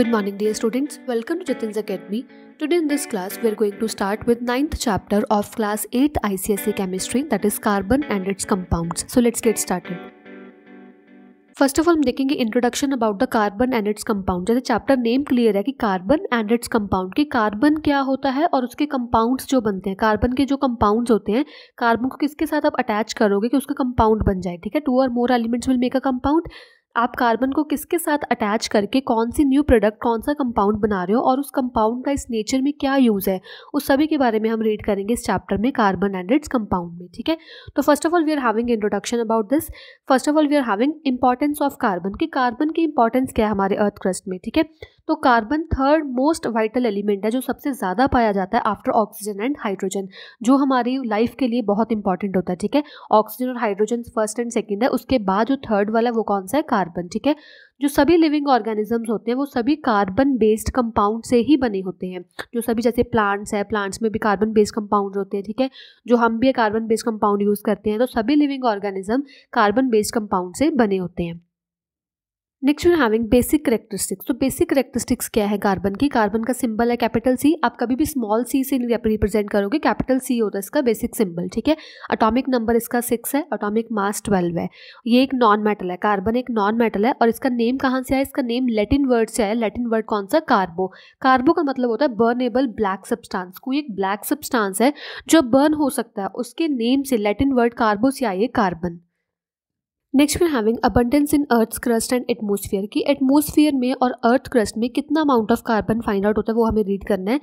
Good morning dear students, welcome to Jatin's Academy. Today in this class we are going to start with 9th chapter of class 8 ICSE chemistry that is carbon and its compounds. So let's get started. First of all हम देखेंगे introduction about the carbon and its compound जैसे chapter name clear है कि carbon and its compound कि carbon क्या होता है और उसके कंपाउंड्स जो बनते हैं कार्बन के जो कंपाउंड्स होते हैं कार्बन को किसके साथ आप अटैच करोगे कि उसका कंपाउंड बन जाए ठीक है टू और more elements will make a compound आप कार्बन को किसके साथ अटैच करके कौन सी न्यू प्रोडक्ट कौन सा कंपाउंड बना रहे हो और उस कंपाउंड का इस नेचर में क्या यूज़ है उस सभी के बारे में हम रीड करेंगे इस चैप्टर में कार्बन एंड इट्स कंपाउंड में ठीक है तो first of all we are having introduction about this first of all we are having importance of carbon कि कार्बन की इंपॉर्टेंस क्या है हमारे अर्थ क्रस्ट में ठीक है तो carbon third most vital element है जो सबसे ज़्यादा पाया जाता है आफ्टर ऑक्सीजन एंड हाइड्रोजन जो हमारी लाइफ के लिए बहुत इंपॉर्टेंट होता है ठीक है ऑक्सीजन और हाइड्रोजन फर्स्ट एंड सेकेंड है उसके बाद जो थर्ड वाला वो कौन सा है कार्बन ठीक है जो सभी लिविंग ऑर्गेनिजम्स होते हैं वो सभी कार्बन बेस्ड कंपाउंड से ही बने होते हैं जो सभी जैसे प्लांट्स है प्लांट्स में भी कार्बन बेस्ड कंपाउंड होते हैं ठीक है जो हम भी कार्बन बेस्ड कंपाउंड यूज़ करते हैं तो सभी living organism carbon based compound से बने होते हैं next you're having basic characteristics तो बेसिक करेक्टरिस्टिक्स क्या है कार्बन की कार्बन का सिंबल है कैपिटल सी आप कभी भी स्मॉल सी से रिप्रेजेंट करोगे कैपिटल सी होता है इसका बेसिक सिंबल ठीक है अटोमिक नंबर इसका सिक्स है अटोमिक मास ट्वेल्व है ये एक नॉन मेटल है कार्बन एक नॉन मेटल है और इसका नेम कहाँ से आया इसका नेम लेटिन वर्ड से आया लेटिन वर्ड कौन सा कार्बो कार्बो का मतलब होता है बर्नेबल ब्लैक सब्सटांस कोई एक ब्लैक सब्सटांस है जो बर्न हो सकता है उसके नेम से लेटिन वर्ड कार्बो से आइए carbon next we having abundance in earth crust and atmosphere की एटमोसफियर में और अर्थ क्रस्ट में कितना amount of carbon find out होता है वो हमें रीड करना है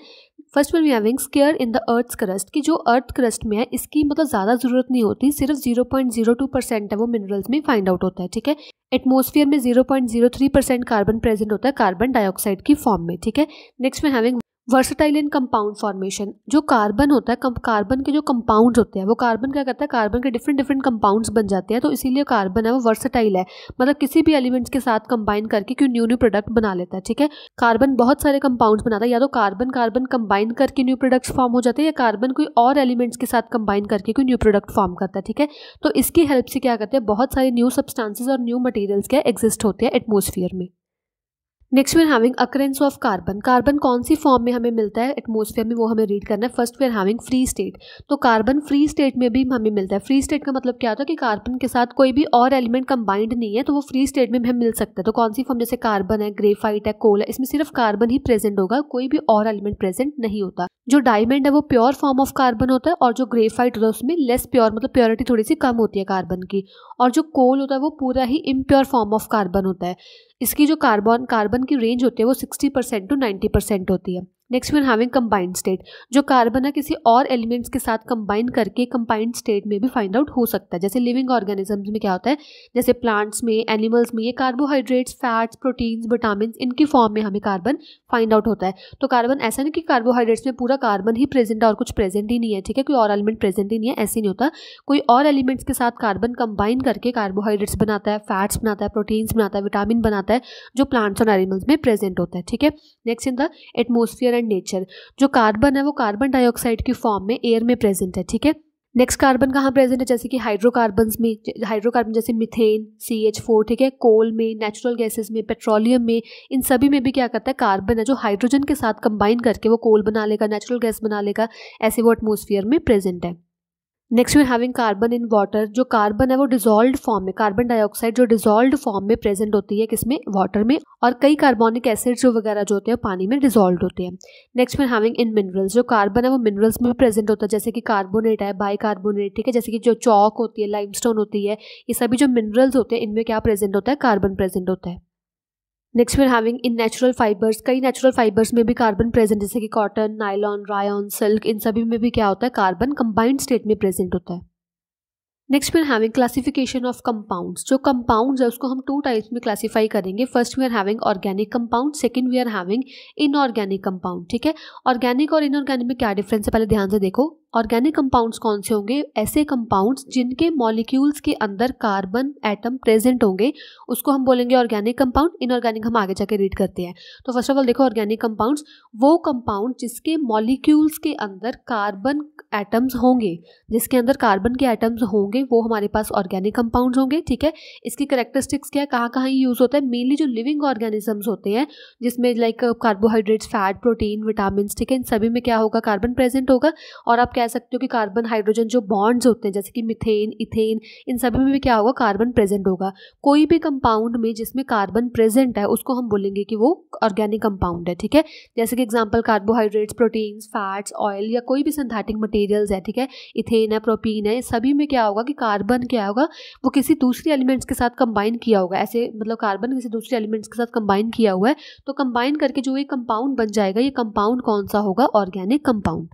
first one we having scare in the earth crust की जो अर्थ क्रस्ट में है इसकी मतलब ज़्यादा ज़रूरत नहीं होती सिर्फ zero point zero two percent है वो मिनरल्स में फाइंड आउट होता है ठीक है एटमोसफियर में zero point zero three percent carbon present होता है कार्बन डाइऑक्साइड की फॉर्म में ठीक है next we having versatile in compound formation जो कार्बन होता है कार्बन के जो कंपाउंड्स होते हैं वो कार्बन क्या करता है कार्बन के डिफरेंट डिफरेंट कंपाउंड्स बन जाते हैं तो इसीलिए कार्बन है वो वर्सटाइल है मतलब किसी भी एलिमेंट्स के साथ कंबाइन करके क्यों न्यू न्यू प्रोडक्ट बना लेता है ठीक है कार्बन बहुत सारे कंपाउंड्स बनाता है या तो कार्बन कार्बन कंबाइन करके न्यू प्रोडक्ट्स फॉर्म हो जाते हैं या कार्बन कोई और एलिमेंट्स के साथ कंबाइन करके कोई न्यू प्रोडक्ट फॉर्म करता है ठीक है तो इसकी हेल्प से क्या करते हैं बहुत सारे न्यू सब्सटांसेस और न्यू मटेरियल्स के एग्जिस्ट होते हैं एटमोसफियर में next we are having occurrence of carbon carbon कौन सी फॉर्म में हमें मिलता है एटमोसफेयर में वो हमें रीड करना है first we are having free state तो कार्बन फ्री स्टेट में भी हमें मिलता है फ्री स्टेट का मतलब क्या होता है कि कार्बन के साथ कोई भी और एलिमेंट कंबाइंड नहीं है तो वो फ्री स्टेट में हमें मिल सकता है तो कौन सी फॉर्म जैसे कार्बन है ग्रेफाइट है कोल है इसमें सिर्फ कार्बन ही प्रेजेंट होगा कोई भी और एलिमेंट प्रेजेंट नहीं होता जो डायमंड है वो प्योर फॉर्म ऑफ कार्बन होता है और जो ग्रेफाइट होता है उसमें लेस प्योर मतलब प्योरिटी थोड़ी सी कम होती है कार्बन की और जो कोल होता है वो पूरा ही इम्प्योर फॉर्म ऑफ कार्बन होता है इसकी जो कार्बन कार्बन की रेंज होती है वो sixty percent to ninety percent होती है next one having combined state जो कार्बन है किसी और एलिमेंट्स के साथ कंबाइन करके कंबाइंड स्टेट में भी फाइंड आउट हो सकता है जैसे लिविंग ऑर्गेनिजम्स में क्या होता है जैसे प्लांट्स में एनिमल्स में ये कार्बोहाइड्रेट्स फैट्स प्रोटीन्स विटामिन इनकी फॉर्म में हमें कार्बन फाइंड आउट होता है तो कार्बन ऐसा नहीं कि कार्बोहाइड्रेट्स में पूरा कार्बन ही प्रेजेंट है और कुछ प्रेजेंट ही नहीं है ठीक है कोई और एलिमेंट प्रेजेंट ही नहीं है ऐसे नहीं होता कोई और एलिमेंट्स के साथ कार्बन कंबाइन करके कार्बोहाइड्रेट्स बनाता है फैट्स बनाता है प्रोटीन्स बनाता है विटामिन बनाता है जो प्लांट्स और एनिमल्स में प्रेजेंट होता है ठीक है next in the atmosphere and nature जो कार्बन है वो कार्बन डाइऑक्साइड की फॉर्म में एयर में प्रेजेंट है ठीक है नेक्स्ट कार्बन कहाँ प्रेजेंट है जैसे कि हाइड्रोकार्बन में हाइड्रोकार्बन जैसे मिथेन सी एच फोर ठीक है कोल में नेचुरल गैसेस में पेट्रोलियम में इन सभी में भी क्या करता है कार्बन है जो हाइड्रोजन के साथ कंबाइन करके वो कोल बना लेगा नेचुरल गैस बना लेगा ऐसे वो एटमोसफियर में प्रेजेंट है next we having carbon in water जो कार्बन है वो डिजोल्व फॉर्म में कार्बन डाइऑक्साइड जो डिजोल्व फॉर्म में प्रेजेंट होती है किसमें वाटर में और कई कार्बोनिक एसिड जो वगैरह जो होते हैं पानी में डिजोल्व होते हैं next we having in minerals जो कार्बन है वो मिनरल्स में भी प्रेजेंट होता है जैसे कि कार्बोनेट है बाई कार्बोनेट ठीक है जैसे कि जो चौक होती है लाइमस्टोन होती है ये सभी जो मिनरल्स होते हैं इनमें क्या प्रेजेंट होता है कार्बन प्रेजेंट होता है next we're having in natural fibres कई नेचुरल फाइबर्स में भी कार्बन प्रेजेंट जैसे कि कॉटन नाइलॉन रायन सिल्क इन सभी में भी क्या होता है कार्बन कंबाइंड स्टेट में प्रेजेंट होता है next we're having classification of compounds जो कंपाउंड्स है उसको हम टू टाइप्स में क्लासीफाई करेंगे first we are having organic compound second we are having inorganic compound ठीक है ऑर्गेनिक और इनऑर्गेनिक में क्या डिफरेंस है पहले ध्यान से देखो ऑर्गेनिक कंपाउंड्स कौन से होंगे ऐसे कंपाउंड्स जिनके मॉलिक्यूल्स के अंदर कार्बन एटम प्रेजेंट होंगे उसको हम बोलेंगे ऑर्गेनिक कंपाउंड इनऑर्गेनिक हम आगे जाके रीड करते हैं तो फर्स्ट ऑफ ऑल देखो ऑर्गेनिक कंपाउंड्स वो कंपाउंड जिसके मॉलिक्यूल्स के अंदर कार्बन एटम्स होंगे जिसके अंदर कार्बन के एटम्स होंगे वो हमारे पास ऑर्गेनिक कंपाउंड्स होंगे ठीक है इसकी करेक्टरिस्टिक्स क्या कहाँ कहाँ ही यूज़ होता है मेनली जो लिविंग ऑर्गेनिजम्स होते हैं जिसमें like carbohydrates fat protein vitamin ठीक है इन सभी में क्या होगा कार्बन प्रेजेंट होगा और आप कह सकते हो कि कार्बन हाइड्रोजन जो बॉन्ड्स होते हैं जैसे कि मिथेन इथेन इन सभी में भी क्या होगा कार्बन प्रेजेंट होगा कोई भी कंपाउंड में जिसमें कार्बन प्रेजेंट है उसको हम बोलेंगे कि वो ऑर्गेनिक कंपाउंड है ठीक है जैसे कि example carbohydrates proteins fats oil या कोई भी सिंथेटिक मटेरियल्स है ठीक है इथेन है प्रोटीन है सभी में क्या होगा कि कार्बन क्या होगा वो किसी दूसरे एलिमेंट्स के साथ कंबाइन किया होगा ऐसे मतलब कार्बन किसी दूसरे एलिमेंट्स के साथ कंबाइन किया हुआ है तो कंबाइन करके जो ये कंपाउंड बन जाएगा ये कंपाउंड कौन सा होगा organic compound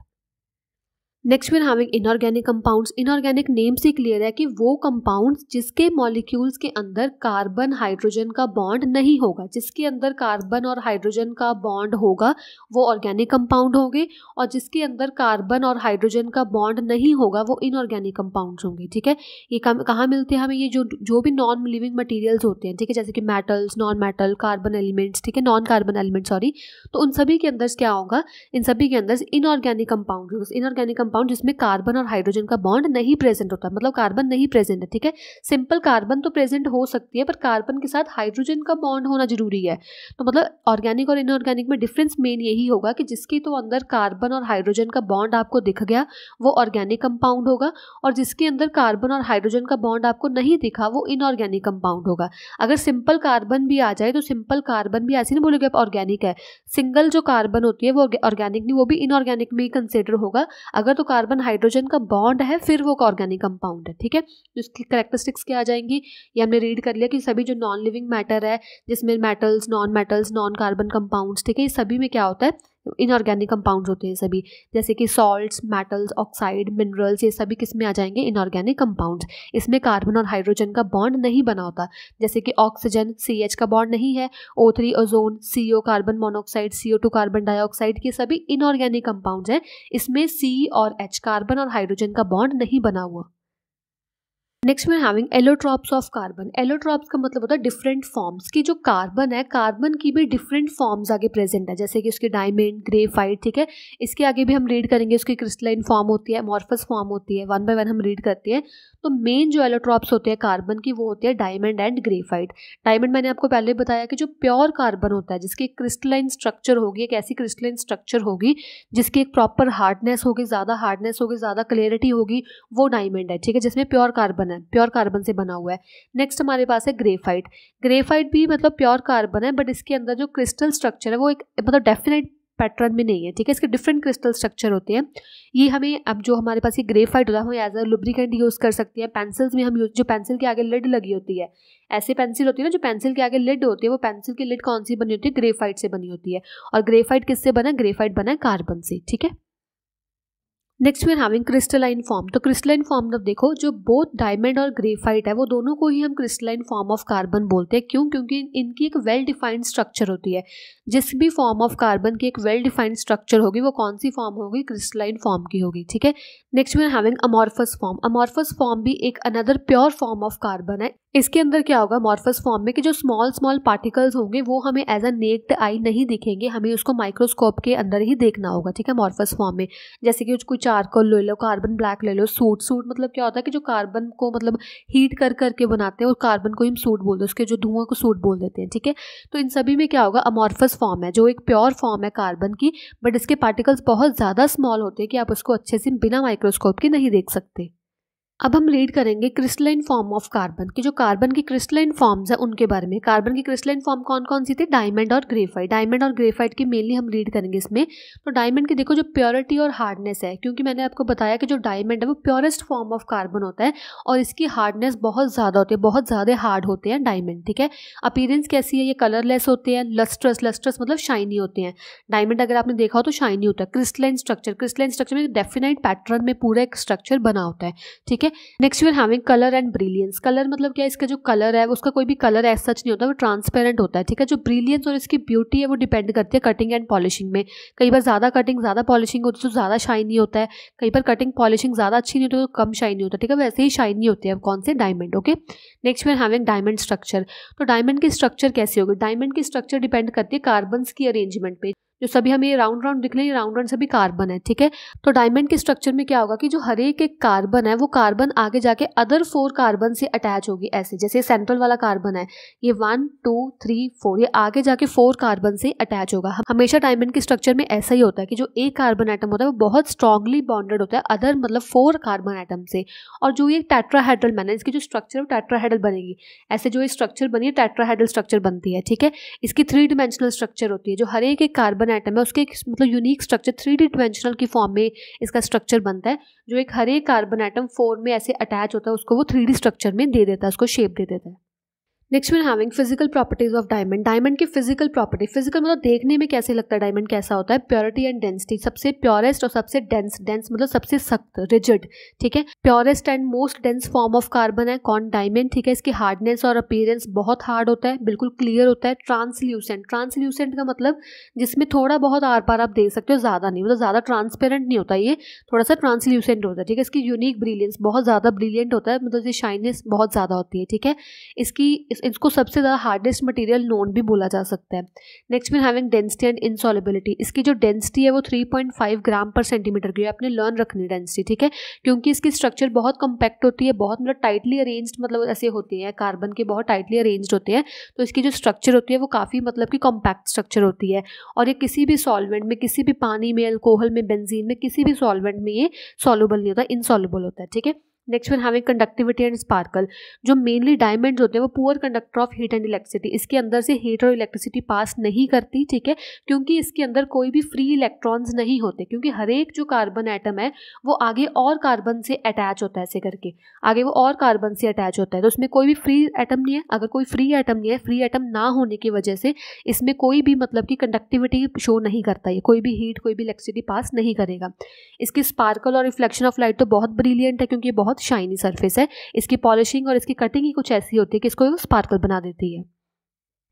next we're having inorganic compounds inorganic name से क्लियर है कि वो कंपाउंड्स जिसके मॉलिक्यूल्स के अंदर कार्बन हाइड्रोजन का बॉन्ड नहीं होगा जिसके अंदर कार्बन और हाइड्रोजन का बॉन्ड होगा वो ऑर्गेनिक कंपाउंड होंगे और जिसके अंदर कार्बन और हाइड्रोजन का बॉन्ड नहीं होगा वो इनऑर्गेनिक कंपाउंड्स होंगे ठीक है ये कहाँ मिलते हैं हमें ये जो जो भी नॉन लिविंग मटीरियल्स होते हैं ठीक है जैसे कि metals non metal carbon elements ठीक है नॉन कार्बन एलिमेंट सॉरी तो उन सभी के अंदर क्या होगा इन सभी के अंदर इनऑर्गेनिक कंपाउंड इनऑर्गेनिक कंपाउंड जिसमें कार्बन और हाइड्रोजन का बॉन्ड नहीं प्रेजेंट होता मतलब कार्बन नहीं प्रेजेंट है ठीक है सिंपल कार्बन तो प्रेजेंट हो सकती है पर कार्बन के साथ हाइड्रोजन का बॉन्ड होना जरूरी है तो मतलब ऑर्गेनिक और इनऑर्गेनिक में डिफरेंस मेन यही होगा कि जिसके तो अंदर कार्बन और हाइड्रोजन का बॉन्ड आपको दिख गया वो ऑर्गेनिक कंपाउंड होगा और जिसके अंदर कार्बन और हाइड्रोजन का बॉन्ड आपको नहीं दिखा वो इनऑर्गेनिक कंपाउंड होगा अगर सिंपल कार्बन भी आ जाए तो सिंपल कार्बन भी ऐसे नहीं बोलोगे आप ऑर्गेनिक है सिंगल जो कार्बन होती है वो ऑर्गेनिक नहीं वो भी इनऑर्गेनिक में ही कंसिडर होगा अगर तो तो कार्बन हाइड्रोजन का बॉन्ड है फिर वो एक ऑर्गेनिक कंपाउंड है ठीक है उसकी तो करेक्टरिस्टिक्स क्या आ जाएंगी ये हमने रीड कर लिया कि सभी जो नॉन लिविंग मैटर है जिसमें metals non metals non carbon compounds ठीक है ये सभी में क्या होता है इनऑर्गेनिक तो कंपाउंड्स होते हैं सभी जैसे कि सॉल्ट्स मेटल्स ऑक्साइड मिनरल्स ये सभी किस में आ जाएंगे इनऑर्गेनिक कंपाउंड्स इसमें कार्बन और हाइड्रोजन का बॉन्ड नहीं बना होता जैसे कि ऑक्सीजन सी एच का बॉन्ड नहीं है O three ozone C O carbon monoxide C O two carbon dioxide ये सभी इनऑर्गेनिक कंपाउंड्स हैं इसमें सी और एच कार्बन और हाइड्रोजन का बॉन्ड नहीं बना हुआ नेक्स्ट में having allotropes of carbon allotropes का मतलब होता है डिफरेंट फॉर्म्स की जो कार्बन है कार्बन की भी डिफरेंट फॉर्म्स आगे प्रेजेंट है जैसे कि उसके डायमंड ग्रेफाइट ठीक है इसके आगे भी हम रीड करेंगे उसकी क्रिस्टलाइन फॉर्म होती है मॉर्फस फॉर्म होती है वन बाय वन हम रीड करते हैं तो मेन जो एलोट्रॉप्स होते हैं कार्बन की वो होती है डायमंड एंड ग्रेफाइट डायमंड मैंने आपको पहले बताया कि जो प्योर कार्बन होता है जिसकी क्रिस्टलाइन स्ट्रक्चर होगी एक ऐसी क्रिस्टलाइन स्ट्रक्चर होगी जिसकी एक प्रॉपर हार्डनेस होगी ज़्यादा हार्डनेस होगी ज़्यादा क्लियरिटी होगी वो डायमंड है ठीक है जिसमें प्योर कार्बन है है प्योर कार्बन से बना हुआ है नेक्स्ट हमारे पास है ग्रेफाइट ग्रेफाइट भी मतलब प्योर कार्बन है बट इसके अंदर जो क्रिस्टल स्ट्रक्चर है वो एक मतलब डेफिनेट पैटर्न में नहीं है ठीक है इसके डिफरेंट क्रिस्टल स्ट्रक्चर होते हैं ये हमें अब जो हमारे पास ये ग्रेफाइट होता है हम एज अ लुब्रिकेंट यूज़ कर सकते हैं पेंसिल्स में हम यूज जो पेंसिल के आगे लिड लगी होती है ऐसे पेंसिल होती है ना जो पेंसिल के आगे लिड होती है वो पेंसिल की लिड कौन सी बनी होती है ग्रेफाइट से बनी होती है और ग्रेफाइट किससे बना ग्रेफाइट बना कार्बन से ठीक है next we are having crystalline form तो क्रिस्टलाइन फॉर्म अब देखो जो बोथ डायमंड और ग्रेफाइट है वो दोनों को ही हम क्रिस्टलाइन फॉर्म ऑफ कार्बन बोलते हैं क्यों क्योंकि इनकी एक वेल डिफाइंड स्ट्रक्चर होती है जिस भी फॉर्म ऑफ कार्बन की एक वेल डिफाइंड स्ट्रक्चर होगी वो कौन सी फॉर्म होगी क्रिस्टलाइन फॉर्म की होगी ठीक है next we are having amorphous form amorphous form भी एक another pure form of carbon है इसके अंदर क्या होगा मॉर्फस फॉर्म में कि जो स्मॉल स्मॉल पार्टिकल्स होंगे वो हमें एज अ नेक्ड आई नहीं दिखेंगे हमें उसको माइक्रोस्कोप के अंदर ही देखना होगा ठीक है मॉर्फस फॉर्म में जैसे कि कोई चारकोल ले लो कार्बन ब्लैक ले लो सूट सूट मतलब क्या होता है कि जो कार्बन को मतलब हीट कर करके बनाते हैं और कार्बन को हम सूट बोल दो उसके जो धुआं को सूट बोल देते हैं ठीक है तो इन सभी में क्या होगा अमॉर्फस फॉर्म है जो एक प्योर फॉर्म है कार्बन की बट इसके पार्टिकल्स बहुत ज़्यादा स्मॉल होते हैं कि आप उसको अच्छे से बिना माइक्रोस्कोप के नहीं देख सकते अब हम रीड करेंगे क्रिस्टलाइन फॉर्म ऑफ कार्बन की जो कार्बन की क्रिस्टलाइन फॉर्म्स है उनके बारे में कार्बन की क्रिस्टलाइन फॉर्म कौन कौन सी थी डायमंड और ग्रेफाइट डायमंड और ग्रेफाइट की मेनली हम रीड करेंगे इसमें तो डायमंड की देखो जो प्योरिटी और हार्डनेस है क्योंकि मैंने आपको बताया कि जो डायमंड है वो प्योरेस्ट फॉर्म ऑफ कार्बन होता है और इसकी हार्डनेस बहुत ज़्यादा होती है बहुत ज़्यादा हार्ड होते हैं डायमंड ठीक है अपीरेंस कैसी है ये कलरलेस होते हैं लस्ट्रस लस्ट्रस मतलब शाइनी होते हैं डायमंड अगर आपने देखा हो तो शाइनी होता है क्रिस्टलाइन स्ट्रक्चर क्रिस्टलाइन स्ट्रक्चर में डेफिनेट पैटर्न में पूरा एक स्ट्रक्चर बना होता है ठीक है next you having colour and brilliance colour मतलब क्या इसका जो कलर है उसका कोई भी कलर ऐसा सच नहीं होता वो ट्रांसपेरेंट होता है ठीक है जो ब्रिलियंस और इसकी ब्यूटी है वो डिपेंड करती है कटिंग एंड पॉलिशिंग में कई बार ज़्यादा कटिंग ज़्यादा पॉलिशिंग होती है तो ज़्यादा शाइनी होता है कई बार कटिंग पॉलिशिंग ज़्यादा अच्छी नहीं होती तो कम शाइनी होता है ठीक है वैसे ही शाइनी होती है कौन से diamond okay next we having diamond structure तो डायमंड की स्ट्रक्चर कैसी होगी डायमंड की स्ट्रक्चर डिपेंड करती है कार्बन की अरेंजमेंट पे जो सभी हमें राउंड राउंड दिख रहे हैं राउंड राउंड सभी कार्बन है ठीक है तो डायमंड के स्ट्रक्चर में क्या होगा कि जो हर एक कार्बन है वो कार्बन आगे जाके अदर फोर कार्बन से अटैच होगी ऐसे जैसे सेंट्रल वाला कार्बन है ये वन टू थ्री फोर ये आगे जाके फोर कार्बन से अटैच होगा हमेशा डायमंड के स्ट्रक्चर में ऐसा ही होता है कि जो एक कार्बन आइटम होता है वो बहुत स्ट्रांगली बॉन्डेड होता है अदर मतलब फोर कार्बन आइटम से और जो ये टेट्राहेड्रल मैंने है इसकी जो स्ट्रक्चर है वो टेट्राहेड्रल बनेगी ऐसे जो ये स्ट्रक्चर बनी है टेट्राहेड्रल स्ट्रक्चर बनती है ठीक है इसकी थ्री डिमेंशनल स्ट्रक्चर होती है जो हर एक कार्बन एटम है उसके एक मतलब यूनिक स्ट्रक्चर थ्री डिमेंशनल की फॉर्म में इसका स्ट्रक्चर बनता है जो एक हरे कार्बन एटम फोर में ऐसे अटैच होता है उसको वो थ्री स्ट्रक्चर में दे देता है उसको शेप दे देता है next one having physical properties of diamond diamond की फिजिकल प्रॉपर्टी फिजिकल मतलब देखने में कैसे लगता है डायमंड कैसा होता है प्योरिटी एंड डेंसिटी सबसे प्योरेस्ट और सबसे डेंस डेंस मतलब सबसे सख्त रिजिड ठीक है purest and most dense form of carbon है कॉन डायमंड ठीक है इसकी हार्डनेस और अपीयरेंस बहुत हार्ड होता है बिल्कुल क्लियर होता है ट्रांसल्यूसेंट ट्रांसल्यूसेंट का मतलब जिसमें थोड़ा बहुत आर पार आप देख सकते हो ज़्यादा नहीं मतलब ज़्यादा ट्रांसपेरेंट नहीं होता ये थोड़ा सा ट्रांसल्यूसेंट होता है ठीक है इसकी यूनिक ब्रिलियंस बहुत ज़्यादा ब्रिलियंट होता है मतलब इसकी शाइनेस बहुत ज़्यादा होती है ठीक है इसकी इसको सबसे ज़्यादा हार्डेस्ट मटेरियल नोन भी बोला जा सकता है नेक्स्ट मीन हैविंग डेंसिटी एंड इनसॉलिबिलिटी इसकी जो डेंसिटी है वो 3.5 ग्राम पर सेंटीमीटर की है आपने लर्न रखनी डेंसिटी ठीक है क्योंकि इसकी स्ट्रक्चर बहुत कम्पैक्ट होती है बहुत मतलब टाइटली अरेंज मतलब ऐसे होते हैं कार्बन के बहुत टाइटली अरेंज होते हैं तो इसकी जो स्ट्रक्चर होती है वो काफ़ी मतलब कि कॉम्पैक्ट स्ट्रक्चर होती है और ये किसी भी सॉलवेंट में किसी भी पानी में अल्कोहल में बेंजीन में किसी भी सॉलवेंट में ये सॉलोबल नहीं होता इनसॉलिबल होता है ठीक है next one having conductivity and sparkle जो मेनली डायमंड होते हैं वो poor conductor of heat and electricity इसके अंदर से हीट और इलेक्ट्रिसिटी पास नहीं करती ठीक है क्योंकि इसके अंदर कोई भी फ्री इलेक्ट्रॉन्स नहीं होते क्योंकि हर एक जो कार्बन एटम है वो आगे और कार्बन से अटैच होता है ऐसे करके आगे वो और कार्बन से अटैच होता है तो उसमें कोई भी फ्री एटम नहीं है अगर कोई फ्री एटम नहीं है फ्री एटम ना होने की वजह से इसमें कोई भी मतलब कि कंडक्टिविटी शो नहीं करता ये कोई भी हीट कोई भी इलेक्ट्रिसिटी पास नहीं करेगा इसकी स्पार्कल और रिफ्लेक्शन ऑफ लाइट तो बहुत ब्रिलियंट है क्योंकि बहुत बहुत शाइनी सरफेस है इसकी पॉलिशिंग और इसकी कटिंग ही कुछ ऐसी होती है कि इसको स्पार्कल बना देती है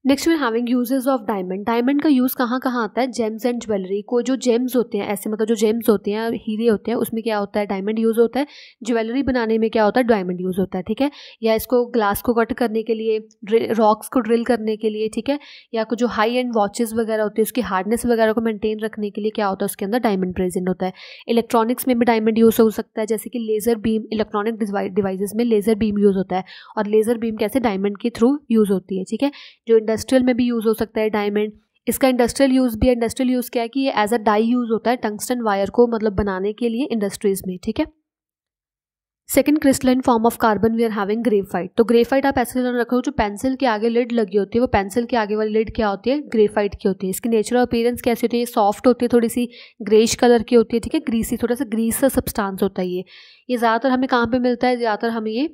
next we having uses of diamond diamond का यूज़ कहाँ कहाँ आता है जेम्स एंड ज्वेलरी को जो जेम्स होते हैं ऐसे मतलब जो जेम्स होते हैं हीरे होते हैं उसमें क्या होता है डायमंड यूज़ होता है ज्वेलरी बनाने में क्या होता है डायमंड यूज़ होता है ठीक है या इसको ग्लास को कट करने के लिए रॉक्स को ड्रिल करने के लिए ठीक है या कुछ जो हाई एंड वॉचेज़ वगैरह होती है उसकी हार्डनेस वगैरह को मेनटेन रखने के लिए क्या होता है उसके अंदर डायमंड प्रेजेंट होता है इलेक्ट्रॉनिक्स में भी डायमंड यूज़ हो सकता है जैसे कि लेज़र बीम इलेक्ट्रॉनिक डिवाइज में लेज़र बीम यूज़ होता है और लेज़र बीम कैसे डायमंड के थ्रू यूज़ होती है ठीक है जो इंडस्ट्रियल में भी यूज़ हो सकता है डायमंड इसका इंडस्ट्रियल यूज़ भी है इंडस्ट्रियल यूज़ क्या है कि ये एज अ डाई यूज़ होता है टंगस्टन वायर को मतलब बनाने के लिए इंडस्ट्रीज़ में ठीक है second crystalline form of carbon we are having graphite तो ग्रेफाइट आप ऐसे रखो जो पेंसिल के आगे लिड लगी होती है वो पेंसिल के आगे वाली लिड क्या होती है ग्रेफाइट की होती है इसकी नेचुरल अपीयरेंस कैसी होती है सॉफ्ट होती है थोड़ी सी ग्रेश कलर की होती है ठीक है ग्रीसी थोड़ा सा ग्रीस सब्सटांस होता है ये ये ज़्यादातर हमें कहाँ पर मिलता है ज़्यादातर हमें ये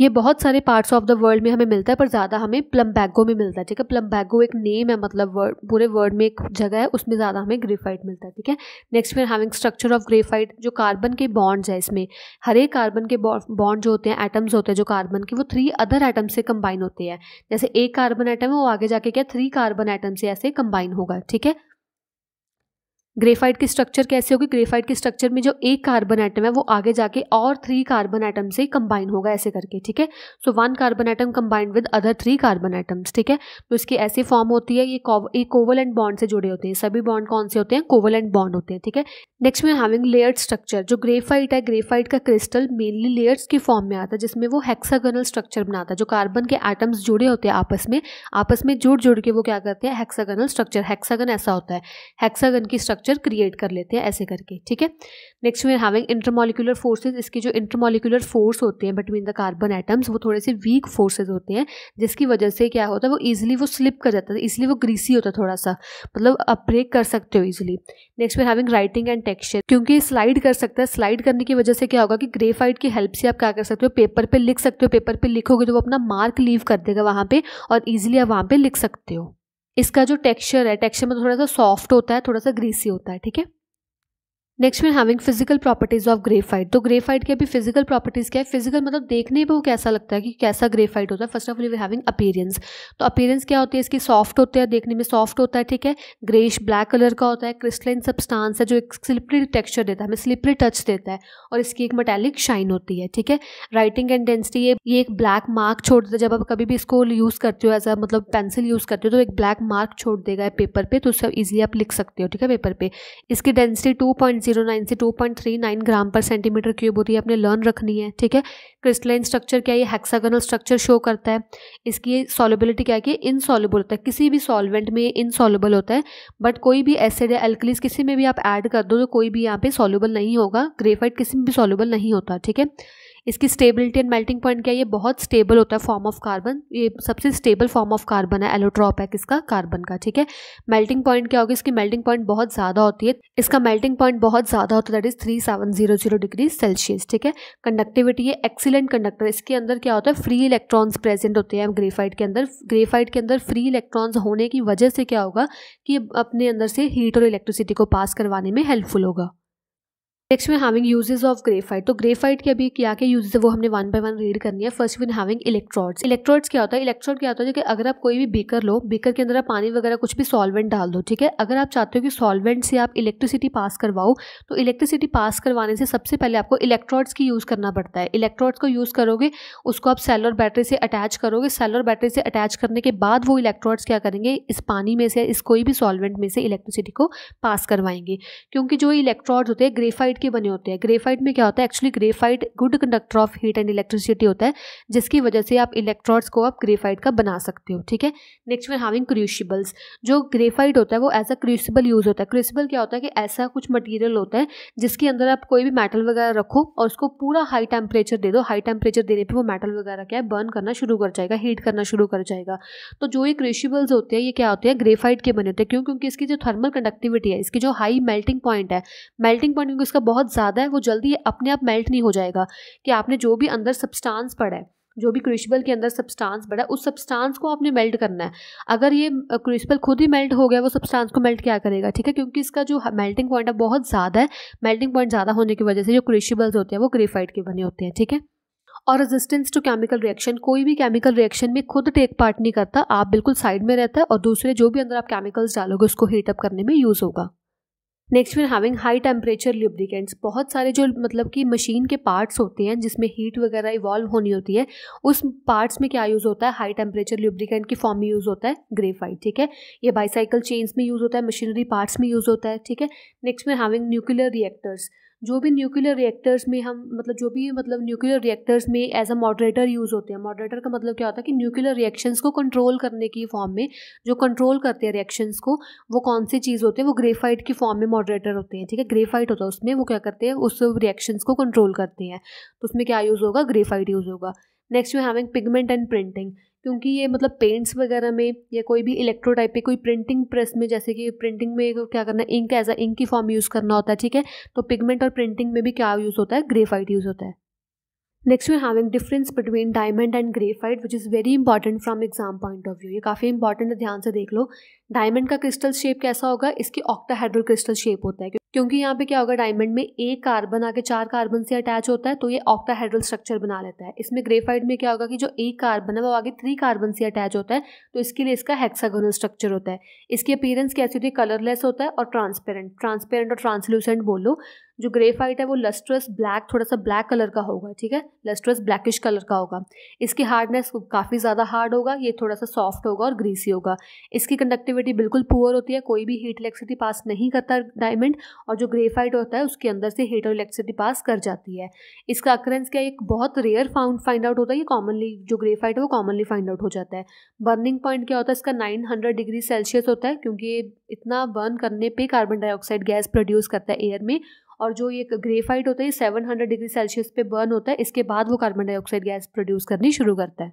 ये बहुत सारे पार्ट्स ऑफ द वर्ल्ड में हमें मिलता है पर ज़्यादा हमें प्लम्बैगो में मिलता है ठीक है प्लम्बैगो एक नेम है मतलब वर्ड पूरे वर्ल्ड में एक जगह है उसमें ज़्यादा हमें ग्रेफाइट मिलता है ठीक है नेक्स्ट फिर हैविंग स्ट्रक्चर ऑफ ग्रेफाइट जो कार्बन के बॉन्ड्स है इसमें हर एक कार्बन के बॉन्ड जो होते हैं एटम्स होते हैं जो कार्बन के वो थ्री अदर आइटम्स से कंबाइन होते हैं जैसे एक कार्बन आइटम है वो आगे जाके क्या थ्री कार्बन आइटम से ऐसे कंबाइन होगा ठीक है ग्रेफाइट की स्ट्रक्चर कैसे होगी ग्रेफाइट की स्ट्रक्चर में जो एक कार्बन आइटम है वो आगे जाके और थ्री कार्बन आइटम से कंबाइन होगा ऐसे करके ठीक है so one carbon atom combined with other three carbon atoms ठीक है तो इसकी ऐसी फॉर्म होती है ये एक एंड बॉन्ड से जुड़े होते हैं सभी बॉन्ड कौन से होते हैं कोवल एंड बॉन्ड होते हैं ठीक है नेक्स्ट में हैविंग लेयर्ड स्ट्रक्चर जो ग्रेफाइट है ग्रेफाइट का क्रिस्टल मेनली लेयर्स के फॉर्म में आता है जिसमें वो हेक्सागनल स्ट्रक्चर बनाता है जो कार्बन के आइटम्स जुड़े होते हैं आपस में आपस में जुड़ जुड़ के वो क्या करते हैं हेक्सागनल स्ट्रक्चर हेक्सागन ऐसा होता है हेक्सागन की स्ट्रक्चर स्ट्रक्चर क्रिएट कर लेते हैं ऐसे करके ठीक है next we having intermolecular forces इसके जो इंटरमोलिकुलर फोर्स होते हैं बिटवीन द कार्बन एटम्स वो थोड़े से वीक फोर्सेज होते हैं जिसकी वजह से क्या होता है वो ईजिली वो स्लिप कर जाता है इसलिए वो ग्रीसी होता है थोड़ा सा मतलब आप ब्रेक कर सकते हो easily next we having writing and texture क्योंकि स्लाइड कर सकता है स्लाइड करने की वजह से क्या होगा कि ग्रेफाइट की हेल्प से आप क्या कर सकते हो पेपर पर लिख सकते हो पेपर पर लिखोगे तो वो अपना मार्क लीव कर देगा वहाँ पर और ईजिली आप वहाँ पर लिख सकते हो इसका जो टेक्सचर है टेक्सचर में थोड़ा सा सॉफ्ट होता है थोड़ा सा ग्रीसी होता है ठीक है नेक्स्ट में having physical properties of graphite तो ग्रेफाइट के भी फिजिकल प्रॉपर्टीज क्या है फिजिकल मतलब देखने पे वो कैसा लगता है कि कैसा ग्रेफाइट होता है first of all we having appearance तो अपीयरेंस क्या होती है इसकी सॉफ्ट होते हैं देखने में सॉफ्ट होता है ठीक है ग्रेश ब्लैक कलर का होता है क्रिस्टलाइन सब्सटेंस है जो एक स्लिपरी टेक्स्चर देता है हमें स्लिपरी टच देता है और इसकी एक मेटेलिक शाइन होती है ठीक है राइटिंग एंड डेंसिटी ये ये एक ब्लैक मार्क छोड़ देता है जब आप कभी भी इसको यूज़ करते हो एज अ मतलब पेंसिल यूज़ करते हो तो एक ब्लैक मार्क छोड़ देगा पेपर पर पे, तो उससे ईजिली आप लिख सकते हो ठीक है पेपर पर पे. इसकी डेंसिटी टू पॉइंट नाइन से 2.39 ग्राम पर सेंटीमीटर क्यूब होती है आपने लर्न रखनी है ठीक है क्रिस्टलाइन स्ट्रक्चर क्या है हेक्सागोनल स्ट्रक्चर शो करता है इसकी सॉलिबिलिटी क्या है कि इनसॉलेबल होता है किसी भी सॉल्वेंट में इनसॉलिबल होता है बट कोई भी एसिड या एल्कलीस किसी में भी आप ऐड कर दो तो कोई भी यहाँ पे सॉल्यूबल नहीं होगा ग्रेफाइट किसी में भी सॉल्यूबल नहीं होता ठीक है इसकी स्टेबिलिटी एंड मेल्टिंग पॉइंट क्या है ये बहुत स्टेबल होता है फॉर्म ऑफ कार्बन ये सबसे स्टेबल फॉर्म ऑफ कार्बन है एलोट्रॉप है किसका कार्बन का ठीक है मेल्टिंग पॉइंट क्या होगी इसकी मेल्टिंग पॉइंट बहुत ज़्यादा होती है इसका मेल्टिंग पॉइंट बहुत ज़्यादा होता है that is three seven zero zero degree Celsius ठीक है कंडक्टिविटी है एक्सीलेंट कंडक्टर इसके अंदर क्या होता है फ्री इलेक्ट्रॉन्स प्रेजेंट होते हैं ग्रेफाइट के अंदर ग्रेफाइट के अंदर फ्री इलेक्ट्रॉन्स होने की वजह से क्या होगा कि अपने अंदर से हीट और इलेक्ट्रिसिटी को पास करवाने में हेल्पफुल होगा नेक्स्ट में हैविंग यूजेस ऑफ ग्रेफाइट तो ग्रेफाइट के अभी क्या क्या यूजेस है वो हमने वन बाय वन रीड करनी है first we having electrodes electrodes क्या होता है इलेक्ट्रोड क्या होता है कि अगर आप कोई भी बीकर लो बीकर के अंदर आप पानी वगैरह कुछ भी सॉल्वेंट डाल दो ठीक है अगर आप चाहते हो कि सॉल्वेंट से आप इलेक्ट्रिसिटी पास करवाओ तो इलेक्ट्रिसिटी पास करवाने से सबसे पहले आपको इलेक्ट्रोड्स की यूज़ करना पड़ता है इलेक्ट्रोड्स को यूज़ करोगे उसको आप सेलर बैटरी से अटैच करोगे सेल और बैटरी से अटैच करने के बाद वो इलेक्ट्रोड्स क्या करेंगे इस पानी में से इस कोई भी सॉल्वेंट में से इलेक्ट्रिसिटी को पास करवाएंगे क्योंकि जो इलेक्ट्रोड्स होते हैं ग्रेफाइट ग्रेफाइट के बने होते हैं ग्रेफाइट में क्या होता है actually graphite good conductor of heat and electricity होता है जिसकी वजह से आप इलेक्ट्रॉड्स को आप ग्रेफाइट का बना सकते हो ठीक है नेक्स्ट वन हैविंग क्रूशिबल्स जो ग्रेफाइट होता है वो एज अ क्रूसिबल यूज़ होता है क्रूसिबल क्या होता है कि ऐसा कुछ मटीरियल होता है जिसके अंदर आप कोई भी मेटल वगैरह रखो और उसको पूरा हाई टेम्परेचर दे दो हाई टेम्परेचर देने पर वो मेटल वगैरह क्या है बर्न करना शुरू कर जाएगा हीट करना शुरू कर जाएगा तो जो ये क्रूशिबल्स होते हैं ये क्या होते हैं ग्रेफाइट के बने होते हैं क्यों क्योंकि इसकी जो थर्मल कंडक्टिविटी है इसकी जो हाई मेल्टिंग पॉइंट है मेल्टिंग पॉइंट क्योंकि इसका बहुत ज़्यादा है वो जल्दी अपने आप मेल्ट नहीं हो जाएगा कि आपने जो भी अंदर सब्सटांस पड़ा है जो भी क्रिशबल के अंदर सब्सटांस बढ़ा है उस सब्सटांस को आपने मेल्ट करना है अगर ये क्रिशबल खुद ही मेल्ट हो गया वो सब्सटांस को मेल्ट क्या करेगा ठीक है क्योंकि इसका जो मेल्टिंग पॉइंट है बहुत ज़्यादा है मेल्टिंग पॉइंट ज़्यादा होने की वजह से जो क्रिशबल्स होते हैं वो ग्रेफाइट के बने होते हैं ठीक है और रेजिस्टेंस टू केमिकल रिएक्शन कोई भी केमिकल रिएक्शन में खुद टेक पार्ट नहीं करता आप बिल्कुल साइड में रहता है और दूसरे जो भी अंदर आप केमिकल्स डालोगे उसको हीटअप करने में यूज़ होगा next we having high temperature lubricants बहुत सारे जो मतलब कि मशीन के पार्ट्स होते हैं जिसमें हीट वगैरह इवॉल्व होनी होती है उस पार्ट्स में क्या यूज़ होता है हाई टेम्परेचर ल्युब्रिकेंट की फॉर्म में यूज़ होता है ग्रेफाइट ठीक है ये बाईसाइकिल चेन्स में यूज़ होता है मशीनरी पार्ट्स में यूज़ होता है ठीक है next we having nuclear reactors जो भी न्यूक्लियर रिएक्टर्स में हम मतलब जो भी मतलब न्यूक्लियर रिएक्टर्स में एज अ मॉडरेटर यूज़ होते हैं मॉडरेटर का मतलब क्या होता है कि न्यूक्लियर रिएक्शंस को कंट्रोल करने की फॉर्म में जो कंट्रोल करते हैं रिएक्शंस को वो कौन सी चीज़ होते हैं वो ग्रेफाइट की फॉर्म में मॉडरेटर होते हैं ठीक है ग्रेफाइट होता है उसमें वो क्या करते हैं उस रिएक्शंस को कंट्रोल करते हैं तो उसमें क्या यूज़ होगा ग्रेफाइट यूज़ होगा next you having pigment and printing क्योंकि ये मतलब पेंट्स वगैरह में या कोई भी इलेक्ट्रो टाइप पे कोई प्रिंटिंग प्रेस में जैसे कि प्रिंटिंग में क्या करना इंक एज अ इंक की फॉर्म यूज़ करना होता है ठीक है तो पिगमेंट और प्रिंटिंग में भी क्या यूज़ होता है ग्रेफाइट यूज़ होता है next we having difference between diamond and graphite which is very important from exam point of view ये काफ़ी इंपॉर्टेंट है ध्यान से देख लो डायमंड का क्रिस्टल शेप कैसा होगा इसकी ऑक्टाहाइड्रल क्रिस्टल शेप होता है क्योंकि यहाँ पे क्या होगा डायमंड में एक कार्बन आके चार कार्बन से अटैच होता है तो ये ऑक्टाहाइड्रल स्ट्रक्चर बना लेता है इसमें ग्रेफाइट में क्या होगा कि जो एक कार्बन है वो आगे थ्री कार्बन से अटैच होता है तो इसके लिए इसका हेक्सागोनल स्ट्रक्चर होता है इसकी अपीयरेंस कैसी होती है कलरलेस होता है और ट्रांसपेरेंट ट्रांसपेरेंट और ट्रांसल्यूसेंट बोलो जो ग्रेफाइट है वो लस्ट्रस ब्लैक थोड़ा सा ब्लैक कलर का होगा ठीक है लस्ट्रस ब्लैकिश कलर का होगा इसकी हार्डनेस काफ़ी ज़्यादा हार्ड होगा ये थोड़ा सा सॉफ्ट होगा और ग्रीसी होगा इसकी कंडक्टिविटी कंडक्टिविटी बिल्कुल पुअर होती है कोई भी हीट इलेक्ट्रिसिटी पास नहीं करता डायमंड और जो ग्रेफाइट होता है उसके अंदर से हीट और इलेक्ट्रिसिटी पास कर जाती है इसका अक्रेंस क्या एक बहुत रेयर फाउंड फाइंड आउट होता है ये कॉमनली जो ग्रेफाइट है वो कॉमनली फाइंड आउट हो जाता है बर्निंग पॉइंट क्या होता है इसका नाइन हंड्रेड डिग्री सेल्सियस होता है क्योंकि इतना बर्न करने पर कार्बन डाइऑक्साइड गैस प्रोड्यूस करता है एयर में और जो ये ग्रेफाइट होता है ये सेवन हंड्रेड डिग्री सेल्सियस पे बर्न होता है इसके बाद वो कार्बन डाइऑक्साइड गैस प्रोड्यूस करनी शुरू करता है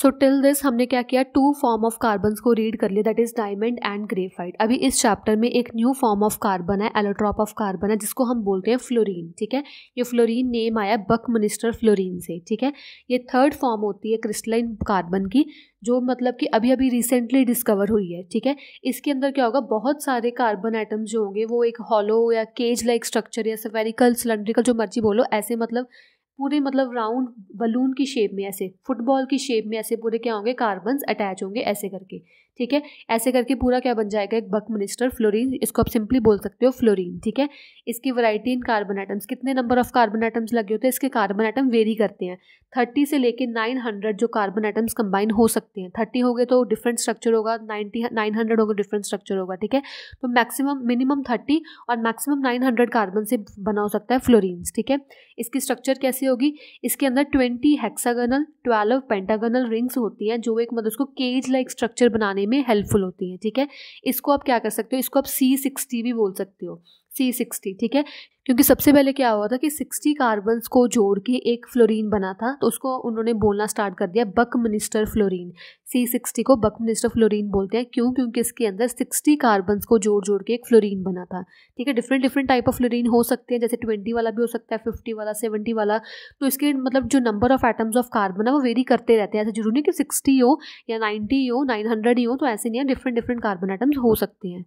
सो टिल दिस हमने क्या किया टू फॉर्म ऑफ कार्बन को रीड कर लिया that is diamond and graphite अभी इस चैप्टर में एक न्यू फॉर्म ऑफ कार्बन है एलोट्रॉप ऑफ कार्बन है जिसको हम बोलते हैं फ्लोरीन ठीक है ये फ्लोरीन नेम आया बक मिनिस्टर फ्लोरीन से ठीक है ये थर्ड फॉर्म होती है क्रिस्टलाइन कार्बन की जो मतलब कि अभी अभी रिसेंटली डिस्कवर हुई है ठीक है इसके अंदर क्या होगा बहुत सारे कार्बन आइटम्स जो होंगे वो एक हॉलो या केज लाइक स्ट्रक्चर या सफेरिकल सिलेंड्रिकल जो मर्जी बोलो ऐसे मतलब पूरे मतलब राउंड बलून की शेप में ऐसे फुटबॉल की शेप में ऐसे पूरे क्या होंगे कार्बन अटैच होंगे ऐसे करके ठीक है ऐसे करके पूरा क्या बन जाएगा एक बक मिनिस्टर फ्लोरीन इसको आप सिंपली बोल सकते हो फ्लोरीन ठीक है इसकी वराइटी इन कार्बन आइटम्स कितने नंबर ऑफ कार्बन आइटम्स लगे होते हैं इसके कार्बन आइटम वेरी करते हैं थर्टी से लेकर नाइन हंड्रेड जो कार्बन आइटम्स कंबाइन हो सकते हैं थर्टी हो गए तो डिफरेंट स्ट्रक्चर होगा नाइनटी नाइन हंड्रेड होगा डिफरेंट स्ट्रक्चर होगा ठीक है तो मैक्सिमम मिनिमम थर्टी और मैक्सिमम नाइन हंड्रेड कार्बन से बना हो सकता है फ्लोरीन्स ठीक है इसकी स्ट्रक्चर कैसी होगी इसके अंदर twenty hexagonal twelve pentagonal rings होती हैं जो एक मतलब उसको केज लाइक स्ट्रक्चर बनाने में हेल्पफुल होती हैं ठीक है इसको आप क्या कर सकते हो इसको आप सी सिक्सटी भी बोल सकते हो सी सिक्सटी ठीक है क्योंकि सबसे पहले क्या हुआ था कि सिक्सटी कार्बन्स को जोड़ के एक फ्लोरीन बना था तो उसको उन्होंने बोलना स्टार्ट कर दिया buckminsterfullerene C sixty को बक मिनिस्टर फ्लोरीन बोलते हैं क्यों क्योंकि इसके अंदर सिक्सटी कार्बन्स को जोड़ जोड़ के एक फ्लोरीन बना था ठीक है different different type of fullerene हो सकते हैं जैसे ट्वेंटी वाला भी हो सकता है फिफ्टी वाला सेवेंटी वाला तो इसके मतलब जो number of atoms of carbon है वो वेरी करते रहते हैं ऐसे जरूरी नहीं कि सिक्सटी हो या नाइन्टी हो नाइन हंड्रेड ही हो तो ऐसे नहीं है डिफरेंट डिफरेंट कार्बन आइटम्स हो सकते हैं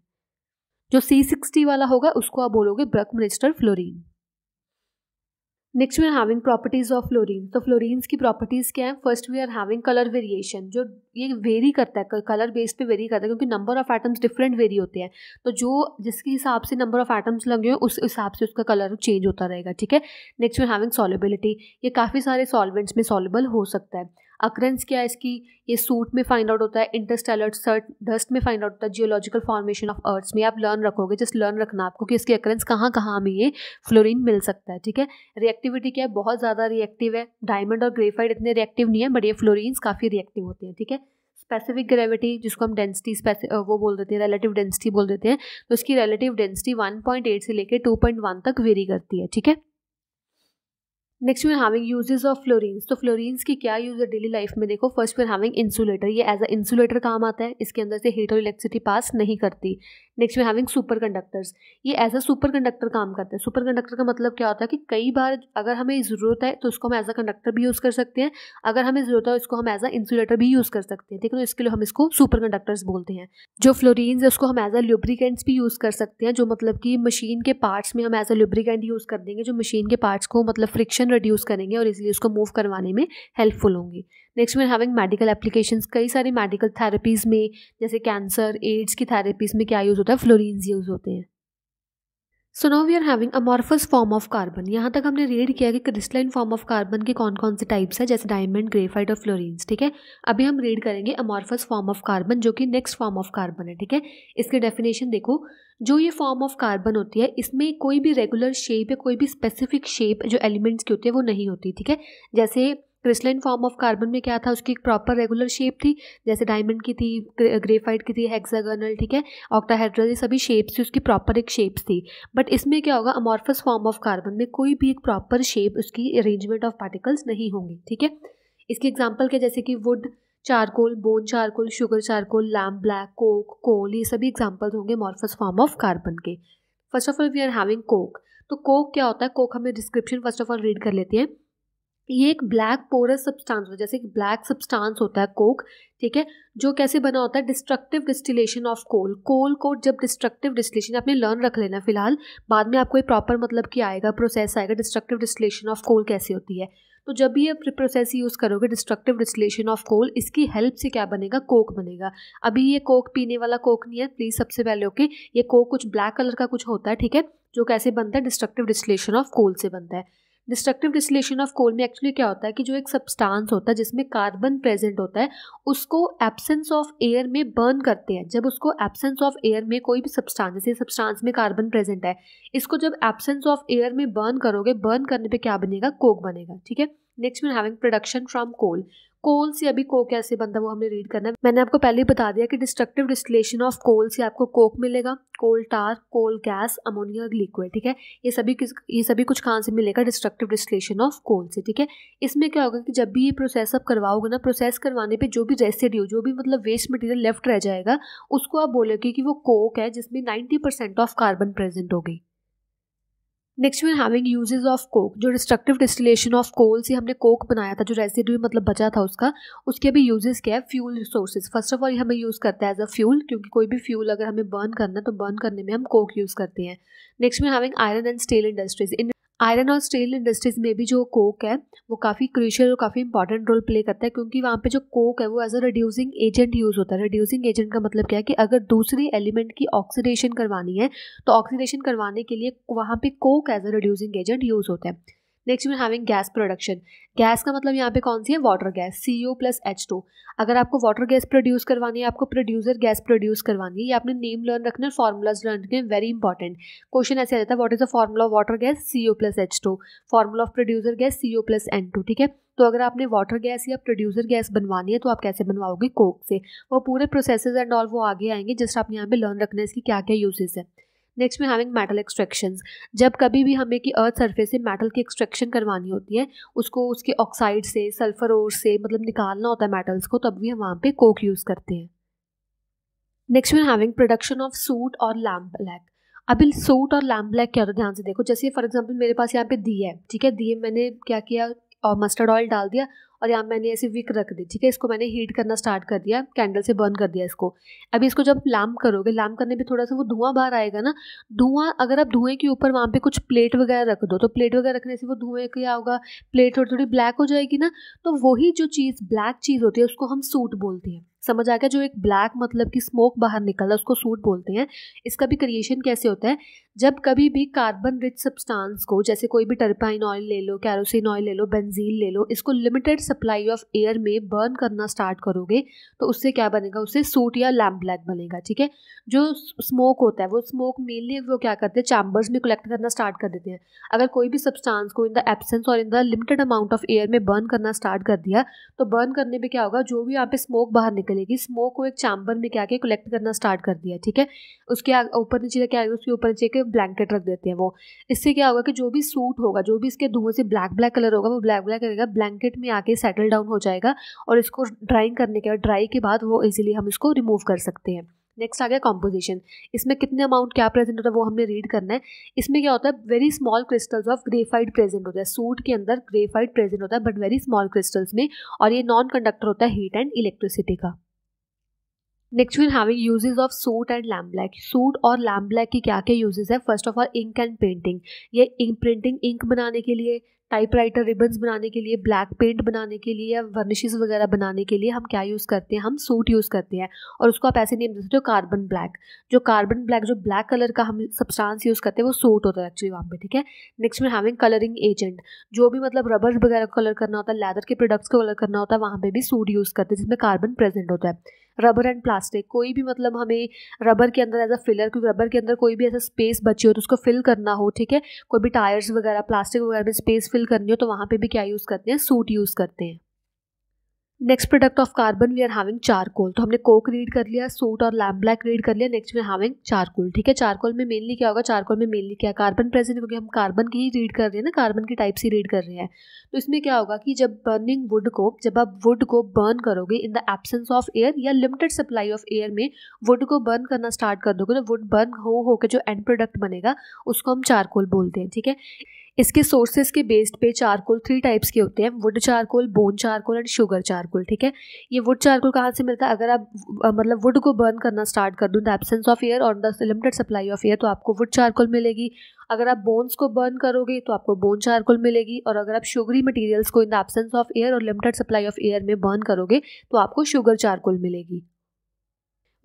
जो सी सिक्सटी वाला होगा उसको आप बोलोगे buckminsterfullerene next we are having properties of fullerene तो फ्लोरिन की प्रॉपर्टीज़ क्या है first we are having colour variation जो ये वेरी करता है कलर बेस पे वेरी करता है क्योंकि number of atoms different vary होते हैं तो जो जिसके हिसाब से नंबर ऑफ एटम्स लगे हुए उस हिसाब से उसका कलर चेंज होता रहेगा ठीक है next we are having solubility ये काफ़ी सारे सॉलवेंट्स में सॉलेबल हो सकता है अक्रेंस क्या है इसकी ये सूट में फाइंड आउट होता है इंटरस्टेलर सर्ट डस्ट में फाइंड आउट होता है जियोलॉजिकल फॉर्मेशन ऑफ अर्थ्स में आप लर्न रखोगे जस्ट लर्न रखना आपको कि इसकी अक्रेंस कहाँ कहाँ हमें ये फ्लोरिन मिल सकता है ठीक है रिएक्टिविटी क्या है बहुत ज़्यादा रिएक्टिव है डायमंड और ग्रेफाइड इतने रिएक्टिव नहीं है बट ये फ्लोरिन्स काफ़ी रिएक्टिव होते हैं ठीक है स्पेसिफिक ग्रेविटी जिसको हम डेंसिटी वो बोल देते हैं रिलेटिव डेंसिटी बोल देते हैं तो इसकी रिलेटिव डेंसिटी 1.8 से लेकर 2.1 तक वेरी करती है ठीक है next we are having uses of fullerenes तो फ्लोरीन्स की क्या यूज़ है डेली लाइफ में देखो first we are having insulator ये एज अ इंसुलेटर काम आता है इसके अंदर से हीट और इलेक्ट्रिसिटी पास नहीं करती next we are having super conductors ये एज अ सुपर कंडक्टर काम करते हैं सुपर कंडक्टर का मतलब क्या होता है कि कई बार अगर हमें ज़रूरत है तो उसको हम एज अ कंडक्टर भी यूज़ कर सकते हैं अगर हमें ज़रूरत है उसको हम एज अ इंसुलेटर भी यूज़ कर सकते हैं ठीक है तो इसके लिए हम इसको सुपर कंडक्टर्स बोलते हैं जो फ्लोरीन्स है उसको हम एज अ ल्यूब्रिकेंट्स भी यूज़ कर सकते हैं जो मतलब कि मशीन के पार्ट्स में हम एज अ ल्यूब्रिकेंट यूज़ कर देंगे जो मशीन के पार्ट्स को मतलब फ्रिक्शन फ्रिक्शन रिड्यूस करेंगे और इसलिए उसको मूव करवाने में हेल्पफुल होंगी next we're having medical application कई सारी मेडिकल थेरेपीज़ में जैसे कैंसर एड्स की थेरेपीज़ में क्या यूज़ होता है फ्लोरिन्स यूज़ होते हैं so now we are having amorphous form of carbon यहाँ तक हमने रीड किया कि क्रिस्टलाइन फॉर्म ऑफ कार्बन के कौन कौन से टाइप्स हैं जैसे डायमंड ग्रेफाइट और फ्लोरिन्स ठीक है अभी हम रीड करेंगे अमॉर्फस फॉर्म ऑफ कार्बन जो कि नेक्स्ट फॉर्म ऑफ कार्बन है ठीक है इसके डेफिनेशन देखो जो ये फॉर्म ऑफ कार्बन होती है इसमें कोई भी रेगुलर शेप या कोई भी स्पेसिफिक शेप जो एलिमेंट्स की होती है वो नहीं होती ठीक है जैसे क्रिस्टलाइन फॉर्म ऑफ कार्बन में क्या था उसकी एक प्रॉपर रेगुलर शेप थी जैसे डायमंड की थी ग्रेफाइट की थी हेक्सागोनल ठीक है ऑक्टाहेड्रल ये सभी शेप्स थी उसकी प्रॉपर एक शेप्स थी बट इसमें क्या होगा अमॉर्फस फॉर्म ऑफ कार्बन में कोई भी एक प्रॉपर शेप उसकी अरेंजमेंट ऑफ पार्टिकल्स नहीं होंगी ठीक है इसके एग्जाम्पल क्या जैसे कि wood charcoal bone charcoal sugar charcoal lamp black coke coal ये सभी एग्जाम्पल्स होंगे मॉर्फस फॉर्म ऑफ कार्बन के first of all we are having coke तो कोक क्या होता है कोक हमें description first of all read कर लेते हैं ये एक ब्लैक पोरस सब्सटेंस जैसे एक ब्लैक सब्सटेंस होता है कोक ठीक है जो कैसे बना होता है destructive distillation of coal coal को जब डिस्ट्रक्टिव डिस्टिलेशन आपने लर्न रख लेना फिलहाल बाद में आपको एक प्रॉपर मतलब कि आएगा प्रोसेस आएगा डिस्ट्रक्टिव डिस्टिलेशन ऑफ कोल कैसी होती है तो जब भी आप प्रोसेस यूज़ करोगे डिस्ट्रक्टिव डिस्टिलेशन ऑफ कोल इसकी हेल्प से क्या बनेगा कोक बनेगा अभी ये कोक पीने वाला कोक नहीं है प्लीज़ सबसे पहले ओके ये कोक कुछ ब्लैक कलर का कुछ होता है ठीक है जो कैसे बनता है डिस्ट्रक्टिव डिस्टिलेशन ऑफ कोल से बनता है डिस्ट्रक्टिव डिस्लेशन ऑफ कोल में एक्चुअली क्या होता है कि जो एक सब्सटेंस होता है जिसमें कार्बन प्रेजेंट होता है उसको एब्सेंस ऑफ एयर में बर्न करते हैं जब उसको एब्सेंस ऑफ एयर में कोई भी सब्सटेंस जैसे सब्सटेंस में कार्बन प्रेजेंट है इसको जब एब्सेंस ऑफ एयर में बर्न करोगे बर्न करने पर क्या बनेगा कोक बनेगा ठीक है next one having production from coal coal से अभी कोक कैसे बनता है वो हमने रीड करना है मैंने आपको पहले ही बता दिया कि डिस्ट्रक्टिव डिस्टिलेशन ऑफ कोल से आपको कोक मिलेगा coal tar coal gas ammonia liquid ठीक है ये सभी किस ये सभी कुछ कहाँ से मिलेगा डिस्ट्रक्टिव डिस्टिलेशन ऑफ कोल से ठीक है इसमें क्या होगा कि जब भी ये प्रोसेस आप करवाओगे ना प्रोसेस करवाने पर जो भी हो जो भी मतलब वेस्ट मटीरियल लेफ्ट रह जाएगा उसको आप बोलोगे कि वो कोक है जिसमें नाइन्टी ऑफ कार्बन प्रेजेंट हो गई next we having uses of coke जो डिस्ट्रक्टिव डिस्टिलेशन ऑफ कोल से हमने कोक बनाया था जो रेसिड्यू मतलब बचा था उसका उसके भी यूजेस क्या है fuel resources first of all हमें यूज़ करता है एज अ फ्यूल क्योंकि कोई भी फ्यूल अगर हमें बर्न करना है तो बर्न करने में हम कोक यूज़ करते हैं नेक्स्ट में having iron and steel industries इन आयरन और स्टील इंडस्ट्रीज़ में भी जो कोक है वो काफ़ी क्रिशियल और काफ़ी इंपॉर्टेंट रोल प्ले करता है क्योंकि वहाँ पे जो कोक है वो as a reducing agent use होता है रिड्यूसिंग एजेंट का मतलब क्या है कि अगर दूसरी एलिमेंट की ऑक्सीडेशन करवानी है तो ऑक्सीडेशन करवाने के लिए वहाँ पे coke as a reducing agent use होता है next you're having gas production gas का मतलब यहाँ पे कौन सी है water gas C O plus H two अगर आपको वाटर गैस प्रोड्यूस करवानी है आपको प्रोड्यूसर गैस प्रोड्यूस करवानी है या आपने नेम लर्न रखना है फार्मूलाज लर्न रखने वेरी इंपॉर्टेंट क्वेश्चन ऐसे आ जाता है what is the formula of water gas C O plus H two formula of producer gas C O plus N two ठीक है तो अगर आपने वाटर गैस या प्रोड्यूसर गैस बनवानी है तो आप कैसे बनवाओगे कोक से वो पूरे प्रोसेसेस एंड ऑल वो आगे आएंगे जस्ट आपने यहाँ पे लर्न रखना है इसकी क्या क्या यूजेस है नेक्स्ट में हैविंग मेटल एक्सट्रैक्शन जब कभी भी हमें कि अर्थ सरफेस से मेटल की एक्सट्रैक्शन करवानी होती है उसको उसके ऑक्साइड से सल्फर और से मतलब निकालना होता है मेटल्स को तब भी हम वहाँ पे कोक यूज़ करते हैं नेक्स्ट में हैविंग प्रोडक्शन ऑफ सूट और लैम्प ब्लैक अभी सूट और लैम्प ब्लैक क्या होता है ध्यान से देखो जैसे फॉर एग्जाम्पल मेरे पास यहाँ पे दी है ठीक है दिए मैंने क्या किया और मस्टर्ड ऑयल डाल दिया और यहाँ मैंने ऐसे विक रख दी ठीक है इसको मैंने हीट करना स्टार्ट कर दिया कैंडल से बर्न कर दिया इसको अभी इसको जब लैम्प करोगे लैम्प करने पे थोड़ा सा वो धुआं बाहर आएगा ना धुआं अगर आप धुएं के ऊपर वहाँ पे कुछ प्लेट वगैरह रख दो तो प्लेट वगैरह रखने से वो धुएं क्या होगा प्लेट थोड़ी थोड़ी ब्लैक हो जाएगी ना तो वही जो चीज़ ब्लैक चीज़ होती है उसको हम सूट बोलते हैं समझ आ गया जो एक ब्लैक मतलब कि स्मोक बाहर निकल रहा है उसको सूट बोलते हैं इसका भी क्रिएशन कैसे होता है जब कभी भी कार्बन रिच सब्सटेंस को जैसे कोई भी टर्पाइन ऑयल ले लो कैरोसिन ऑयल ले लो बेंजीन ले लो इसको लिमिटेड सप्लाई ऑफ एयर में बर्न करना स्टार्ट करोगे तो उससे क्या बनेगा उससे सूट या लैम्प ब्लैक बनेगा ठीक है जो स्मोक होता है वो स्मोक मेनली वो क्या करते हैं चैम्बर्स में कलेक्ट करना स्टार्ट कर देते हैं अगर कोई भी सब्सटांस को इन द एबसेंस और in the limited amount of air में बर्न करना स्टार्ट कर दिया तो बर्न करने में क्या होगा जो भी यहाँ पे स्मोक बाहर निकल फैलेगी स्मोक को एक चैम्बर में क्या के कलेक्ट करना स्टार्ट कर दिया ठीक है उसके ऊपर नीचे क्या उसके ऊपर नीचे के ब्लैंकेट रख देते हैं वो इससे क्या होगा कि जो भी सूट होगा जो भी इसके धुएं से ब्लैक ब्लैक कलर होगा वो ब्लैक ब्लैक करेगा ब्लैंकेट में आके सेटल डाउन हो जाएगा और इसको ड्राइंग करने के बाद ड्राई के बाद वो इजीली हम इसको रिमूव कर सकते हैं नेक्स्ट आ गया कॉम्पोजिशन इसमें कितने अमाउंट क्या प्रेजेंट होता है वो हमने रीड करना है इसमें क्या होता है very small crystals of graphite present होता है सूट के अंदर ग्रेफाइट प्रेजेंट होता है बट वेरी स्मॉल क्रिस्टल्स में और ये नॉन कंडक्टर होता है हीट एंड इलेक्ट्रिसिटी का next we'll having uses of soot and lamp black soot और लैम ब्लैक की क्या क्या यूजेज है first of all ink and painting ये इंक प्रिंटिंग इंक बनाने के लिए टाइपराइटर रिबन्स बनाने के लिए ब्लैक पेंट बनाने के लिए या वर्निशेस वगैरह बनाने के लिए हम क्या यूज़ करते हैं हम सूट यूज़ करते हैं और उसको आप ऐसे नेम दे सकते हो कार्बन ब्लैक जो कार्बन ब्लैक जो ब्लैक कलर का हम सब्सटेंस यूज़ करते हैं वो सूट होता है एक्चुअली वहाँ पे ठीक है नेक्स्ट में हैविंग कलरिंग एजेंट जो भी मतलब रबर वगैरह को कलर करना होता है लेदर के प्रोडक्ट्स को कलर करना होता है वहाँ पर भी सूट यूज़ करते हैं जिसमें कार्बन प्रेजेंट होता है रबर एंड प्लास्टिक कोई भी मतलब हमें रबर के अंदर एज अ फिलर क्योंकि रबर के अंदर कोई भी ऐसा स्पेस बची हो तो उसको फिल करना हो ठीक है कोई भी टायर्स वगैरह प्लास्टिक वगैरह में स्पेस फिल करनी हो तो वहाँ पे भी क्या यूज़ करते हैं सूट यूज़ करते हैं next product of carbon we are having charcoal तो हमने कोक रीड कर लिया सूट और लैम्प ब्लैक रीड कर लिया नेक्स्ट में हैविंग चारकोल ठीक है चारकोल में मेनली क्या होगा चारकोल में मेनली क्या कार्बन प्रेजेंट क्योंकि हम कार्बन की ही रीड कर रहे हैं ना कार्बन की टाइप से रीड कर रहे हैं तो इसमें क्या होगा कि जब बर्निंग वुड को जब आप वुड को बर्न करोगे in the absence of air या लिमिटेड सप्लाई ऑफ एयर में वुड को बर्न करना स्टार्ट कर दोगे तो वुड बर्न हो होकर जो एंड प्रोडक्ट बनेगा उसको हम चारकोल बोलते हैं ठीक है इसके सोर्सेज के बेस्ड पे चारकोल थ्री टाइप्स के होते हैं wood charcoal bone charcoal and sugar charcoal ठीक है ये वुड चारकोल कहाँ से मिलता है अगर आप मतलब वुड को बर्न करना स्टार्ट कर दूँ द एबसेंस ऑफ एयर और the limited supply of air तो आपको वुड चारकोल मिलेगी अगर आप बोन्स को बर्न करोगे तो आपको बोन चारकोल मिलेगी और अगर आप शुगरी मटेरियल्स को in the absence of air और लिमिटेड सप्लाई ऑफ एयर में बर्न करोगे तो आपको शुगर चारकोल मिलेगी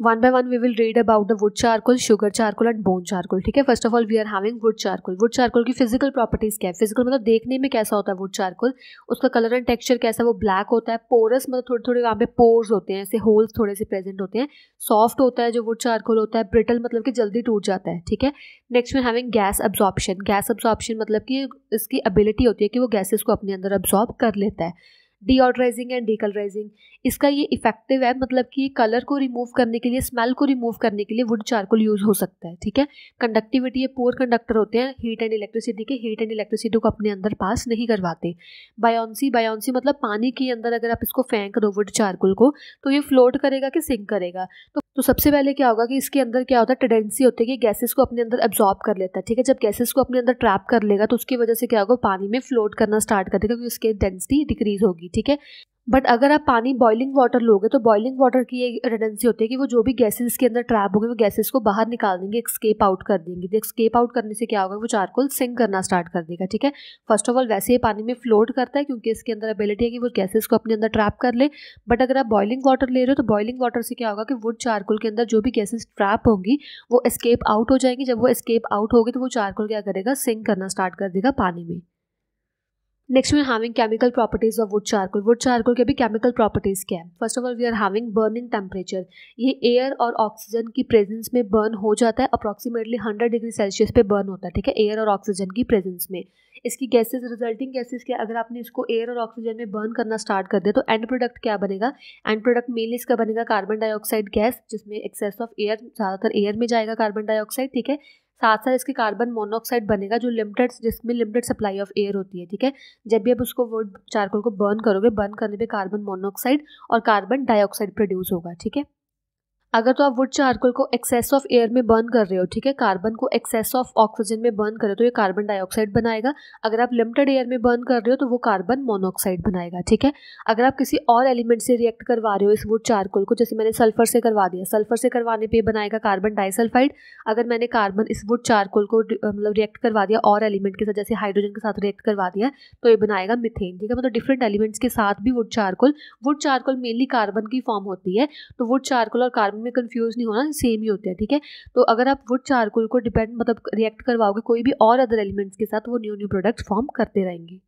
one by one we will read about the wood charcoal sugar charcoal and bone charcoal ठीक है first of all we are having wood charcoal wood charcoal की physical properties क्या है फिजिकल मतलब देखने में कैसा होता है वुड चारकोल उसका कलर एंड टेक्सचर कैसा वो ब्लैक होता है पोरस मतलब थोड़े थोड़े वहाँ पे पोर्स होते हैं ऐसे होल्स थोड़े से प्रेजेंट होते हैं सॉफ्ट होता है जो वुड चारकोल होता है ब्रिटल मतलब कि जल्दी टूट जाता है ठीक है नेक्स्ट में having gas absorption gas absorption मतलब कि इसकी एबिलिटी होती है कि वो गैसेस को अपने अंदर अब्जॉर्ब कर लेता है डिऑर्डराइजिंग एंड डीकलराइजिंग इसका ये इफेक्टिव है मतलब कि ये कलर को रिमूव करने के लिए स्मेल को रिमूव करने के लिए वुड चारकोल यूज़ हो सकता है ठीक है कंडक्टिविटी ये पोर कंडक्टर होते हैं हीट एंड इलेक्ट्रिसिटी के हीट एंड इलेक्ट्रिसिटी को अपने अंदर पास नहीं करवाते बायोन्सी बायोन्सी मतलब पानी के अंदर अगर आप इसको फेंक दो वुड चारकोल को तो ये फ्लोट करेगा कि सिंक करेगा तो तो सबसे पहले क्या होगा कि इसके अंदर क्या होता है टेंडेंसी होती है कि गैसेस को अपने अंदर एब्जॉर्ब कर लेता है ठीक है जब गैसेस को अपने अंदर ट्रैप कर लेगा तो उसकी वजह से क्या होगा पानी में फ्लोट करना स्टार्ट कर देगा क्योंकि उसकी डेंसिटी डिक्रीज होगी ठीक है बट अगर आप पानी बॉइलिंग वाटर लोगे तो बॉइलिंग वाटर की ये रेडेंसी होती है कि वो जो भी गैसेस के अंदर ट्रैप होंगे वो गैसेस को बाहर निकाल देंगे एक्सकेप आउट कर देंगे तो एक्सकेप आउट करने से क्या होगा वो चारकोल सिंक करना स्टार्ट कर देगा ठीक है फर्स्ट ऑफ ऑल वैसे ही पानी में फ्लोट करता है क्योंकि इसके अंदर एबिलिटी है कि वो गैसेस को अपने अंदर ट्रैप कर ले बट अगर आप बॉइलिंग वाटर ले रहे हो तो बॉइलिंग वाटर से क्या होगा कि वुड चारकोल के अंदर जो भी गैसेज ट्रैप होंगी वो एस्केप आउट हो जाएंगी जब वो एस्केप आउट होगी तो वो चारकोल क्या करेगा सिंक करना स्टार्ट कर देगा पानी में next we are having chemical properties of wood charcoal wood charcoal के भी केमिकल प्रॉपर्टीज़ क्या है first of all we are having burning temperature ये एयर और ऑक्सीजन की प्रेजेंस में बर्न हो जाता है अप्रॉक्सीमेटली हंड्रेड डिग्री सेल्सियस पे बर्न होता है ठीक है एयर और ऑक्सीजन की प्रेजेंस में इसकी गैसेज रिजल्टिंग गैसेज क्या अगर आपने इसको एयर और ऑक्सीजन में बर्न करना स्टार्ट कर दिया तो एंड प्रोडक्ट क्या बनेगा एंड प्रोडक्ट मेनली इसका बनेगा कार्बन डाइऑक्साइड गैस जिसमें एक्सेस ऑफ एयर ज़्यादातर एयर में जाएगा कार्बन डाइऑक्साइड ठीक है साथ साथ इसके कार्बन मोनोऑक्साइड बनेगा जो लिमिटेड जिसमें लिमिटेड सप्लाई ऑफ एयर होती है ठीक है जब भी आप उसको वो चारकोल को बर्न करोगे बर्न करने पे कार्बन मोनोऑक्साइड और कार्बन डाइऑक्साइड प्रोड्यूस होगा ठीक है अगर तो आप वुड चारकोल को एक्सेस ऑफ एयर में बर्न कर रहे हो ठीक है कार्बन को एक्सेस ऑफ ऑक्सीजन में बर्न कर रहे हो तो ये कार्बन डाइऑक्साइड बनाएगा अगर आप लिमिटेड एयर में बर्न कर रहे हो तो वो कार्बन मोनोऑक्साइड बनाएगा ठीक है अगर आप किसी और एलिमेंट से रिएक्ट करवा रहे हो इस वुड चारकोल को जैसे मैंने सल्फर से करवा दिया सल्फर से करवाने पर बनाएगा कार्बन डाइसल्फाइड अगर मैंने कार्बन इस वुड चारकोल को मतलब रिएक्ट करवा दिया और एलिमेंट के साथ जैसे हाइड्रोजन के साथ रिएक्ट करवा दिया तो ये बनाएगा मिथेन ठीक है मतलब डिफरेंट एलिमेंट्स के साथ भी wood charcoal wood charcoal mainly carbon की फॉर्म होती है तो वुड चारकोल और कार्बन में कंफ्यूज नहीं होना सेम ही होते हैं ठीक है तो अगर आप वुड चारकोल को डिपेंड मतलब रिएक्ट करवाओगे कोई भी और अदर एलिमेंट्स के साथ वो न्यू न्यू प्रोडक्ट फॉर्म करते रहेंगे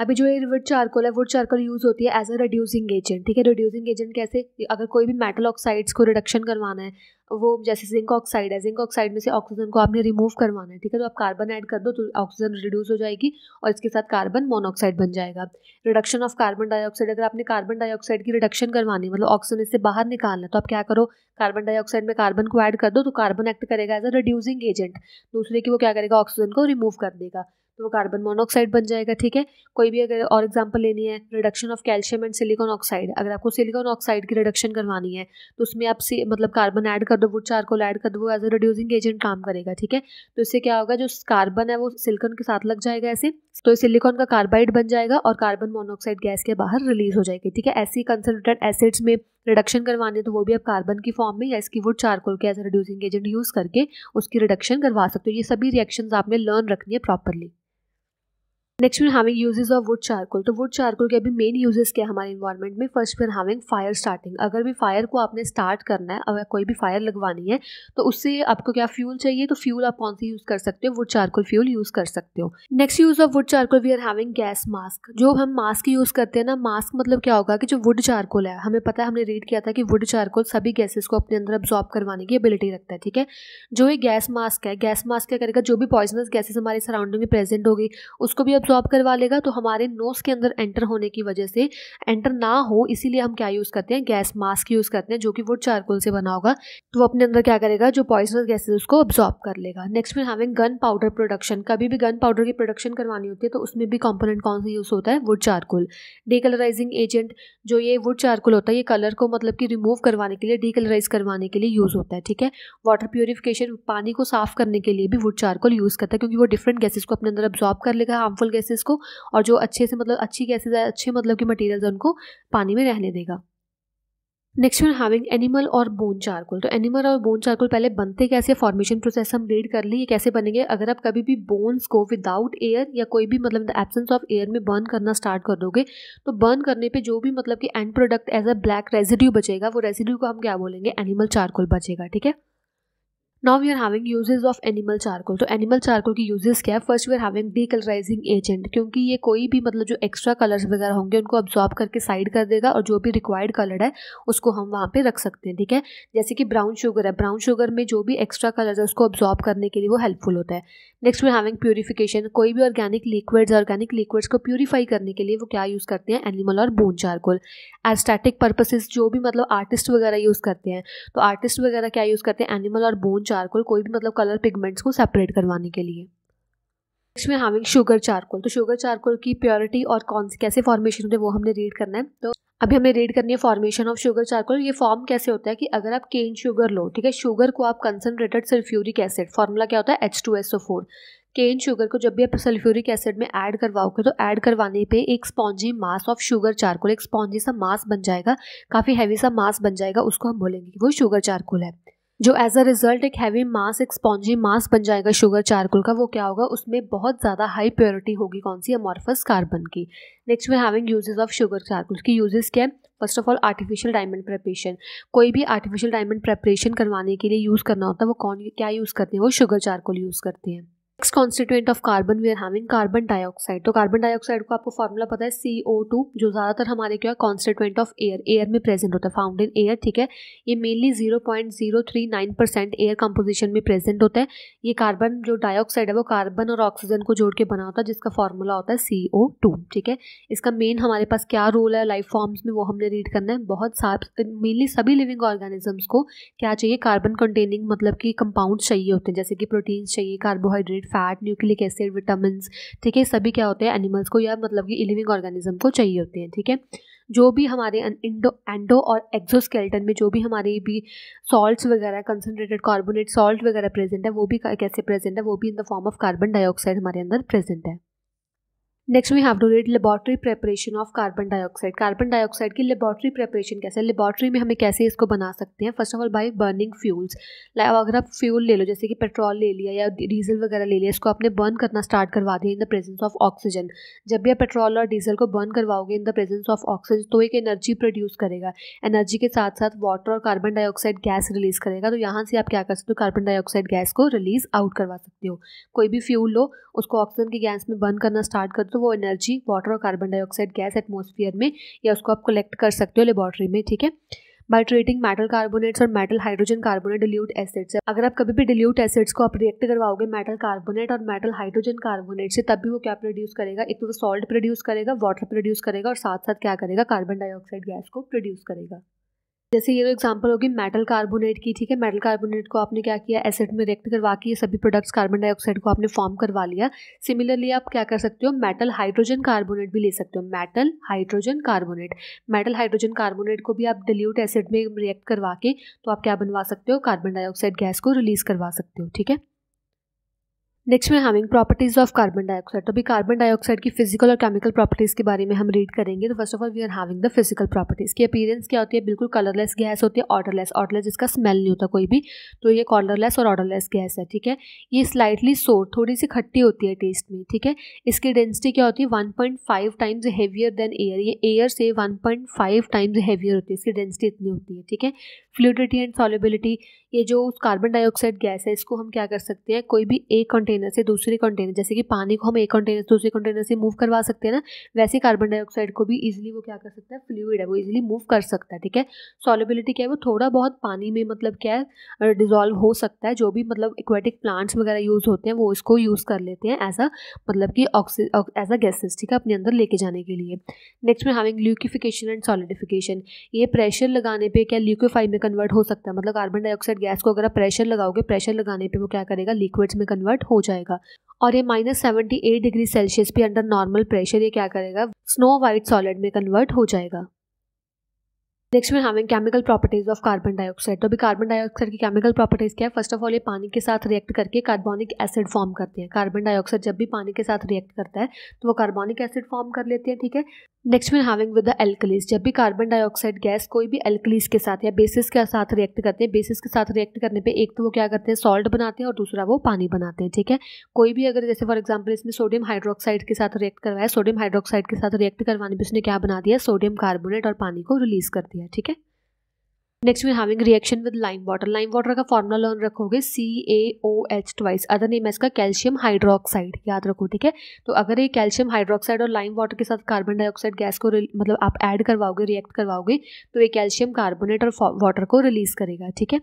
अभी जो ये वुड चारकोल है वुड चारकोल यूज़ होती है एज अ रिड्यूसिंग एजेंट ठीक है रिड्यूसिंग एजेंट कैसे अगर कोई भी मेटल ऑक्साइड्स को रिडक्शन करवाना है वो जैसे जिंक ऑक्साइड है जिंक ऑक्साइड में से ऑक्सीजन को आपने रिमूव करवाना है ठीक है तो आप कार्बन ऐड कर दो तो ऑक्सीजन रिड्यूस हो जाएगी और इसके साथ कार्बन मोनोऑक्साइड बन जाएगा रिडक्शन ऑफ कार्बन डाइऑक्साइड अगर आपने कार्बन डाइऑक्साइड की रिडक्शन करवानी मतलब ऑक्सीजन इससे बाहर निकालना है तो आप क्या करो कार्बन डाइऑक्साइड में कार्बन को ऐड कर दो तो कार्बन एक्ट करेगा एज अ रिड्यूसिंग एजेंट दूसरे की वो क्या करेगा ऑक्सीजन को रिमूव कर देगा तो वो कार्बन मोनोऑक्साइड बन जाएगा ठीक है कोई भी अगर और एग्जाम्पल लेनी है reduction of calcium and silicon oxide अगर आपको सिलिकॉन ऑक्साइड की रिडक्शन करवानी है तो उसमें आप मतलब कार्बन ऐड कर दो वुड चारकोल ऐड कर दो वो एज अ रिड्यूसिंग एजेंट काम करेगा ठीक है तो इससे क्या होगा जो कार्बन है वो सिलिकॉन के साथ लग जाएगा ऐसे तो सिलिकॉन का कार्बाइड बन जाएगा और कार्बन मोनोऑक्साइड गैस के बाहर रिलीज हो जाएगी ठीक है ऐसी कंसनट्रेटेड एसिड्स में रिडक्शन करवानी है तो वो भी आप कार्बन की फॉर्म में या इसकी वुड चारकोल के एज रिड्यूसिंग एजेंट यूज़ करके उसकी रिडक्शन करवा सकते हो ये सभी रिएक्शंस आपने लर्न रखनी है प्रॉपरली नेक्स्ट में having uses of wood charcoal तो वुड चारकोल के अभी मेन यूजेस क्या हमारे इन्वायरमेंट में फर्स्ट फिर हैविंग फायर स्टार्टिंग अगर भी फायर को आपने स्टार्ट करना है अगर कोई भी फायर लगवानी है तो उससे आपको क्या फ्यूल चाहिए तो फ्यूल आप कौन सी यूज़ कर सकते हो वुड चारकोल फ्यूल यूज़ कर सकते हो next use of wood charcoal we are having gas mask जो हम मास्क यूज़ करते हैं ना मास्क मतलब क्या होगा कि जो वुड चारकोल है हमें पता है हमने रीड किया था कि वुड चारकोल सभी गैसेज को अपने अंदर अब्जॉर्ब करवाने की एबिलिटी रखता है ठीक है जो ये गैस मास्क है गैस मास्क क्या करेगा जो भी पॉइजनस गैसेज हमारे सराउंडिंग में प्रेजेंट होगी उसको भी एब्जॉर्ब करवा लेगा तो हमारे नोज़ के अंदर एंटर होने की वजह से एंटर ना हो इसीलिए हम क्या यूज़ करते हैं गैस मास्क यूज़ करते हैं जो कि वो चारकोल से बना होगा तो वो अपने अंदर क्या करेगा जो पॉइजनस गैसेज उसको ऑब्जॉर्ब कर लेगा नेक्स्ट में हमें गन पाउडर प्रोडक्शन कभी भी गन पाउडर की प्रोडक्शन करवानी होती है तो उसमें भी कॉम्पोनेंट कौन सा यूज़ होता है वुड चारकोल डीकलराइजिंग एजेंट जो ये वुड चारकोल होता है ये कलर को मतलब कि रिमूव करवाने के लिए डीकलराइज करवाने के लिए यूज़ होता है ठीक है वाटर प्योरीफिकेशन पानी को साफ करने के लिए भी वुड चारकोल यूज़ करता है क्योंकि वो डिफरेंट गैसेज को अपने अंदर ऑब्जॉर्ब कर लेगा हार्मफुल गैसेस को और जो अच्छे से मतलब अच्छी गैसेज है अच्छे मतलब के मटेरियल्स है उनको पानी में रहने देगा नेक्स्ट वन हैविंग एनिमल और बोन चारकोल तो एनिमल और बोन चारकोल पहले बनते कैसे फॉर्मेशन प्रोसेस हम रीड कर लें ये कैसे बनेंगे अगर आप कभी भी बोन्स को विदाउट एयर या कोई भी मतलब एब्सेंस ऑफ एयर में बर्न करना स्टार्ट कर दोगे तो बर्न करने पे जो भी मतलब कि end product as a black residue बचेगा वो रेजिड्यू को हम क्या बोलेंगे एनिमल चारकोल बचेगा ठीक है now we are having uses of animal charcoal तो एनिमल चारकोल की यूजेस क्या है first we are having decolourising agent क्योंकि ये कोई भी मतलब जो एक्स्ट्रा कलर्स वगैरह होंगे उनको अब्जॉर्ब करके साइड कर देगा और जो भी रिक्वायर्ड कलर है उसको हम वहाँ पे रख सकते हैं ठीक है जैसे कि ब्राउन शुगर है ब्राउन शुगर में जो भी एक्स्ट्रा कलर है उसको अब्जॉर्ब करने के लिए वो हेल्पफुल होता है नेक्स्ट वी हैविंग प्योरीफिकेशन कोई भी ऑर्गेनिक लिक्विड्स ऑर्गेनिक लिक्विड्स को प्योरीफाई करने के लिए वो क्या यूज़ करते हैं एनिमल और बोन चारकोल एस्टेटिक पर्पसेस जो भी मतलब आर्टिस्ट वगैरह यूज़ करते हैं तो आर्टिस्ट वगैरह क्या यूज़ करते हैं एनिमल और बोन चारकोल कोई भी मतलब कलर पिगमेंट्स को सेपरेट करवाने के लिए नेक्स्ट में हाविंग शुगर चारकोल तो शुगर चारकोल की प्योरिटी और कौन से कैसे फॉर्मेशन होते हैं वो हमने रीड करना है तो अभी हमें रीड करनी है फॉर्मेशन ऑफ शुगर चारकोल ये फॉर्म कैसे होता है कि अगर आप केन शुगर लो ठीक है शुगर को आप कंसनट्रेटेड सल्फ्यूरिक एसिड फॉर्मूला क्या होता है H two S O four cane sugar को जब भी आप सल्फ्यूरिक एसिड में ऐड करवाओगे तो ऐड करवाने पे एक spongy mass of sugar charcoal एक स्पॉन्जी सा मास बन जाएगा काफ़ी हैवी सा मास बन जाएगा उसको हम बोलेंगे वो शुगर चारकोल है जो एज अ रिजल्ट एक हैवी मास एक स्पॉन्जी मास बन जाएगा शुगर चारकोल का वो क्या होगा उसमें बहुत ज़्यादा हाई प्योरिटी होगी कौन सी अमॉर्फस कार्बन की नेक्स्ट में having uses of sugar charcoal की यूजेस क्या है first of all artificial diamond preparation कोई भी आर्टिफिशियल डायमंड प्रेपरेशन करवाने के लिए यूज़ करना होता है वो कौन क्या यूज़ करते हैं वो शुगर चारकोल यूज़ करते हैं next constituent of carbon we are having carbon dioxide तो कार्बन डाइऑक्साइड को आपको फॉर्मूला पता है सी ओ टू जो ज़्यादातर हमारे क्या है कॉन्स्टिट्यूंट ऑफ एयर एयर में प्रेजेंट होता है फाउंड इन एयर ठीक है ये mainly zero point zero three nine percent air composition में प्रेजेंट होता है ये कार्बन जो डाइऑक्साइड है वो कार्बन और ऑक्सीजन को जोड़ के बना होता है जिसका फॉर्मूला होता है सी ओ टू ठीक है इसका मेन हमारे पास क्या रोल है लाइफ फॉर्म्स में वो हमने रीड करना है बहुत साफ मेनली सभी लिविंग ऑर्गेनिजम्स को क्या चाहिए कार्बन कंटेनिंग मतलब कि कंपाउंड चाहिए होते हैं जैसे कि प्रोटीन्स चाहिए carbohydrate fat nucleic acid vitamin ठीक है सभी क्या होते हैं एनिमल्स को या मतलब कि लिविंग ऑर्गेनिज्म को चाहिए होते हैं ठीक है जो भी हमारे इंडो एंडो और एक्जोस्केल्टन में जो भी हमारे भी सॉल्ट्स वगैरह कंसनट्रेटेड कार्बोनेट सॉल्ट वगैरह प्रेजेंट है वो भी कैसे प्रेजेंट है वो भी in the form of carbon dioxide हमारे अंदर प्रेजेंट है next we have to read laboratory preparation of carbon dioxide carbon dioxide की लेबॉर्ट्री प्रेपरेशन कैसे लेबॉर्ट्री में हमें कैसे इसको बना सकते हैं first of all by burning fuels like अगर आप फ्यूल ले लो जैसे कि पेट्रोल ले लिया या डीजल वगैरह ले लिया इसको आपने बर्न करना स्टार्ट करवा दिया in the presence of oxygen जब भी आप पेट्रोल और डीजल को बर्न करवाओगे in the presence of oxygen तो एक एनर्जी प्रोड्यूस करेगा एनर्जी के साथ साथ वाटर और कार्बन डाइऑक्साइड गैस रिलीज़ करेगा तो यहाँ से आप क्या कर सकते हो कार्बन डाइऑक्साइड गैस को रिलीज़ आउट करवा सकते हो कोई भी फ्यूल लो उसको ऑक्सीजन के गैस में बर्न करना स्टार्ट कर दो तो वो एनर्जी वाटर और कार्बन डाइऑक्साइड गैस एटमोसफियर में या उसको आप कलेक्ट कर सकते हो लेबॉर्ट्री में ठीक है बाई ट्रेडिंग मेटल कार्बोनेट्स और metal hydrogen carbonate dilute acids अगर आप कभी भी डिल्यूट एसिड्स को आप रिएक्ट करवाओगे मेटल कार्बोनेट और मेटल हाइड्रोजन कार्बोनेट से तब भी वो क्या प्रोड्यूस करेगा एक तो वो सॉल्ट प्रोड्यूस करेगा वाटर प्रोड्यूस करेगा और साथ साथ क्या करेगा कार्बन डाइऑक्साइड गैस को प्रोड्यूस करेगा जैसे ये तो एग्जांपल होगी मेटल कार्बोनेट की ठीक है मेटल कार्बोनेट को आपने क्या किया एसिड में रिएक्ट करवा के ये सभी प्रोडक्ट्स कार्बन डाइऑक्साइड को आपने फॉर्म करवा लिया सिमिलरली आप क्या कर सकते हो मेटल हाइड्रोजन कार्बोनेट भी ले सकते हो metal hydrogen carbonate metal hydrogen carbonate को भी आप डिल्यूट एसिड में रिएक्ट करवा के तो आप क्या बनवा सकते हो कार्बन डाइऑक्साइड गैस को रिलीज करवा सकते हो ठीक है नेक्स्ट में having properties of carbon dioxide तो अभी कार्बन डाइऑक्साइड की फिजिकल और केमिकल प्रॉपर्टीज़ के बारे में हम रीड करेंगे तो first of all we are having the physical properties की अपीरेंस क्या होती है बिल्कुल कलरलेस गैस होती है ऑर्डरलेस ऑर्डरलेस जिसका स्मेल नहीं होता कोई भी तो ये कॉलरलेस और ऑर्डरलेस गैस है ठीक है ये स्लाइटली सोर थोड़ी सी खट्टी होती है टेस्ट में ठीक है इसकी डेंसिटी क्या होती है one point five times heavier than air ये एयर से one point five times heavier होती है इसकी डेंसिटी इतनी होती है ठीक है फ्लूडिटी एंड सॉलिबिलिटी ये जो उस कार्बन डाइऑक्साइड गैस है इसको हम क्या कर सकते हैं कोई भी एक कंटेनर से दूसरे कंटेनर जैसे कि पानी को हम एक कंटेनर से दूसरे कंटेनर से मूव करवा सकते हैं ना वैसे कार्बन डाइऑक्साइड को भी ईजिली वो क्या कर सकता है फ्लूड है वो ईजिली मूव कर सकता है ठीक है सॉलिबिलिटी क्या है वो थोड़ा बहुत पानी में मतलब क्या है डिजॉल्व हो सकता है जो भी मतलब एक्वेटिक प्लांट्स वगैरह यूज़ होते हैं वो इसको यूज़ कर लेते हैं एज अ मतलब कि ऑक्सी एज अ गैसेस ठीक है अपने अंदर लेके जाने के लिए नेक्स्ट में हैविंग ल्यूकिफिकेशन एंड सॉलिडिफिकेशन ये प्रेशर लगाने पर क्या ल्यूकिफाई में कन्वर्ट हो सकता है मतलब कार्बन डाइऑक्साइड गैस को अगर आप प्रेशर लगाओगे प्रेशर लगाने पे वो क्या करेगा लिक्विड्स में कन्वर्ट हो जाएगा और ये minus seventy eight degree Celsius पे अंडर नॉर्मल प्रेशर ये क्या करेगा स्नो वाइट सॉलिड में कन्वर्ट हो जाएगा नेक्स्ट में हमें chemical properties of carbon dioxide तो अभी कार्बन डाइऑक्साइड की केमिकल प्रॉपर्टीज क्या है फर्स्ट ऑफ ऑल ये पानी के साथ रिएक्ट करके कार्बोनिक एसिड फॉर्म करते हैं कार्बन डाइऑक्साइड जब भी पानी के साथ रिएक्ट करता है तो वो कार्बोनिक एसिड फॉर्म कर लेते हैं ठीक है नेक्स्ट में हैविंग विद द एल्कलीज जब भी कार्बन डाइऑक्साइड गैस कोई भी एल्कलीज के साथ या बेसिस के साथ रिएक्ट करते हैं बेसिस के साथ रिएक्ट करने पे एक तो वो क्या करते हैं सॉल्ट बनाते हैं और दूसरा वो पानी बनाते हैं ठीक है कोई भी अगर जैसे फॉर एग्जांपल इसमें सोडियम हाइड्रोक्साइड के साथ रिएक्ट करवाया सोडियम हाइड्रोक्साइड के साथ रिएक्ट करवाने पर उसने क्या बना दिया सोडियम कार्बोनेट और पानी को रिलीज कर दिया ठीक है next we having reaction with lime water lime water का फॉर्मूला लर्न रखोगे C A O H twice other name है इसका कैल्शियम हाइड्रोक्साइड याद रखो ठीक है तो अगर ये कैल्शियम हाइड्रोक्साइड और लाइम वाटर के साथ कार्बन डाइऑक्साइड गैस को मतलब आप ऐड करवाओगे रिएक्ट करवाओगे तो ये कैल्शियम कार्बोनेट और वाटर को रिलीज करेगा ठीक है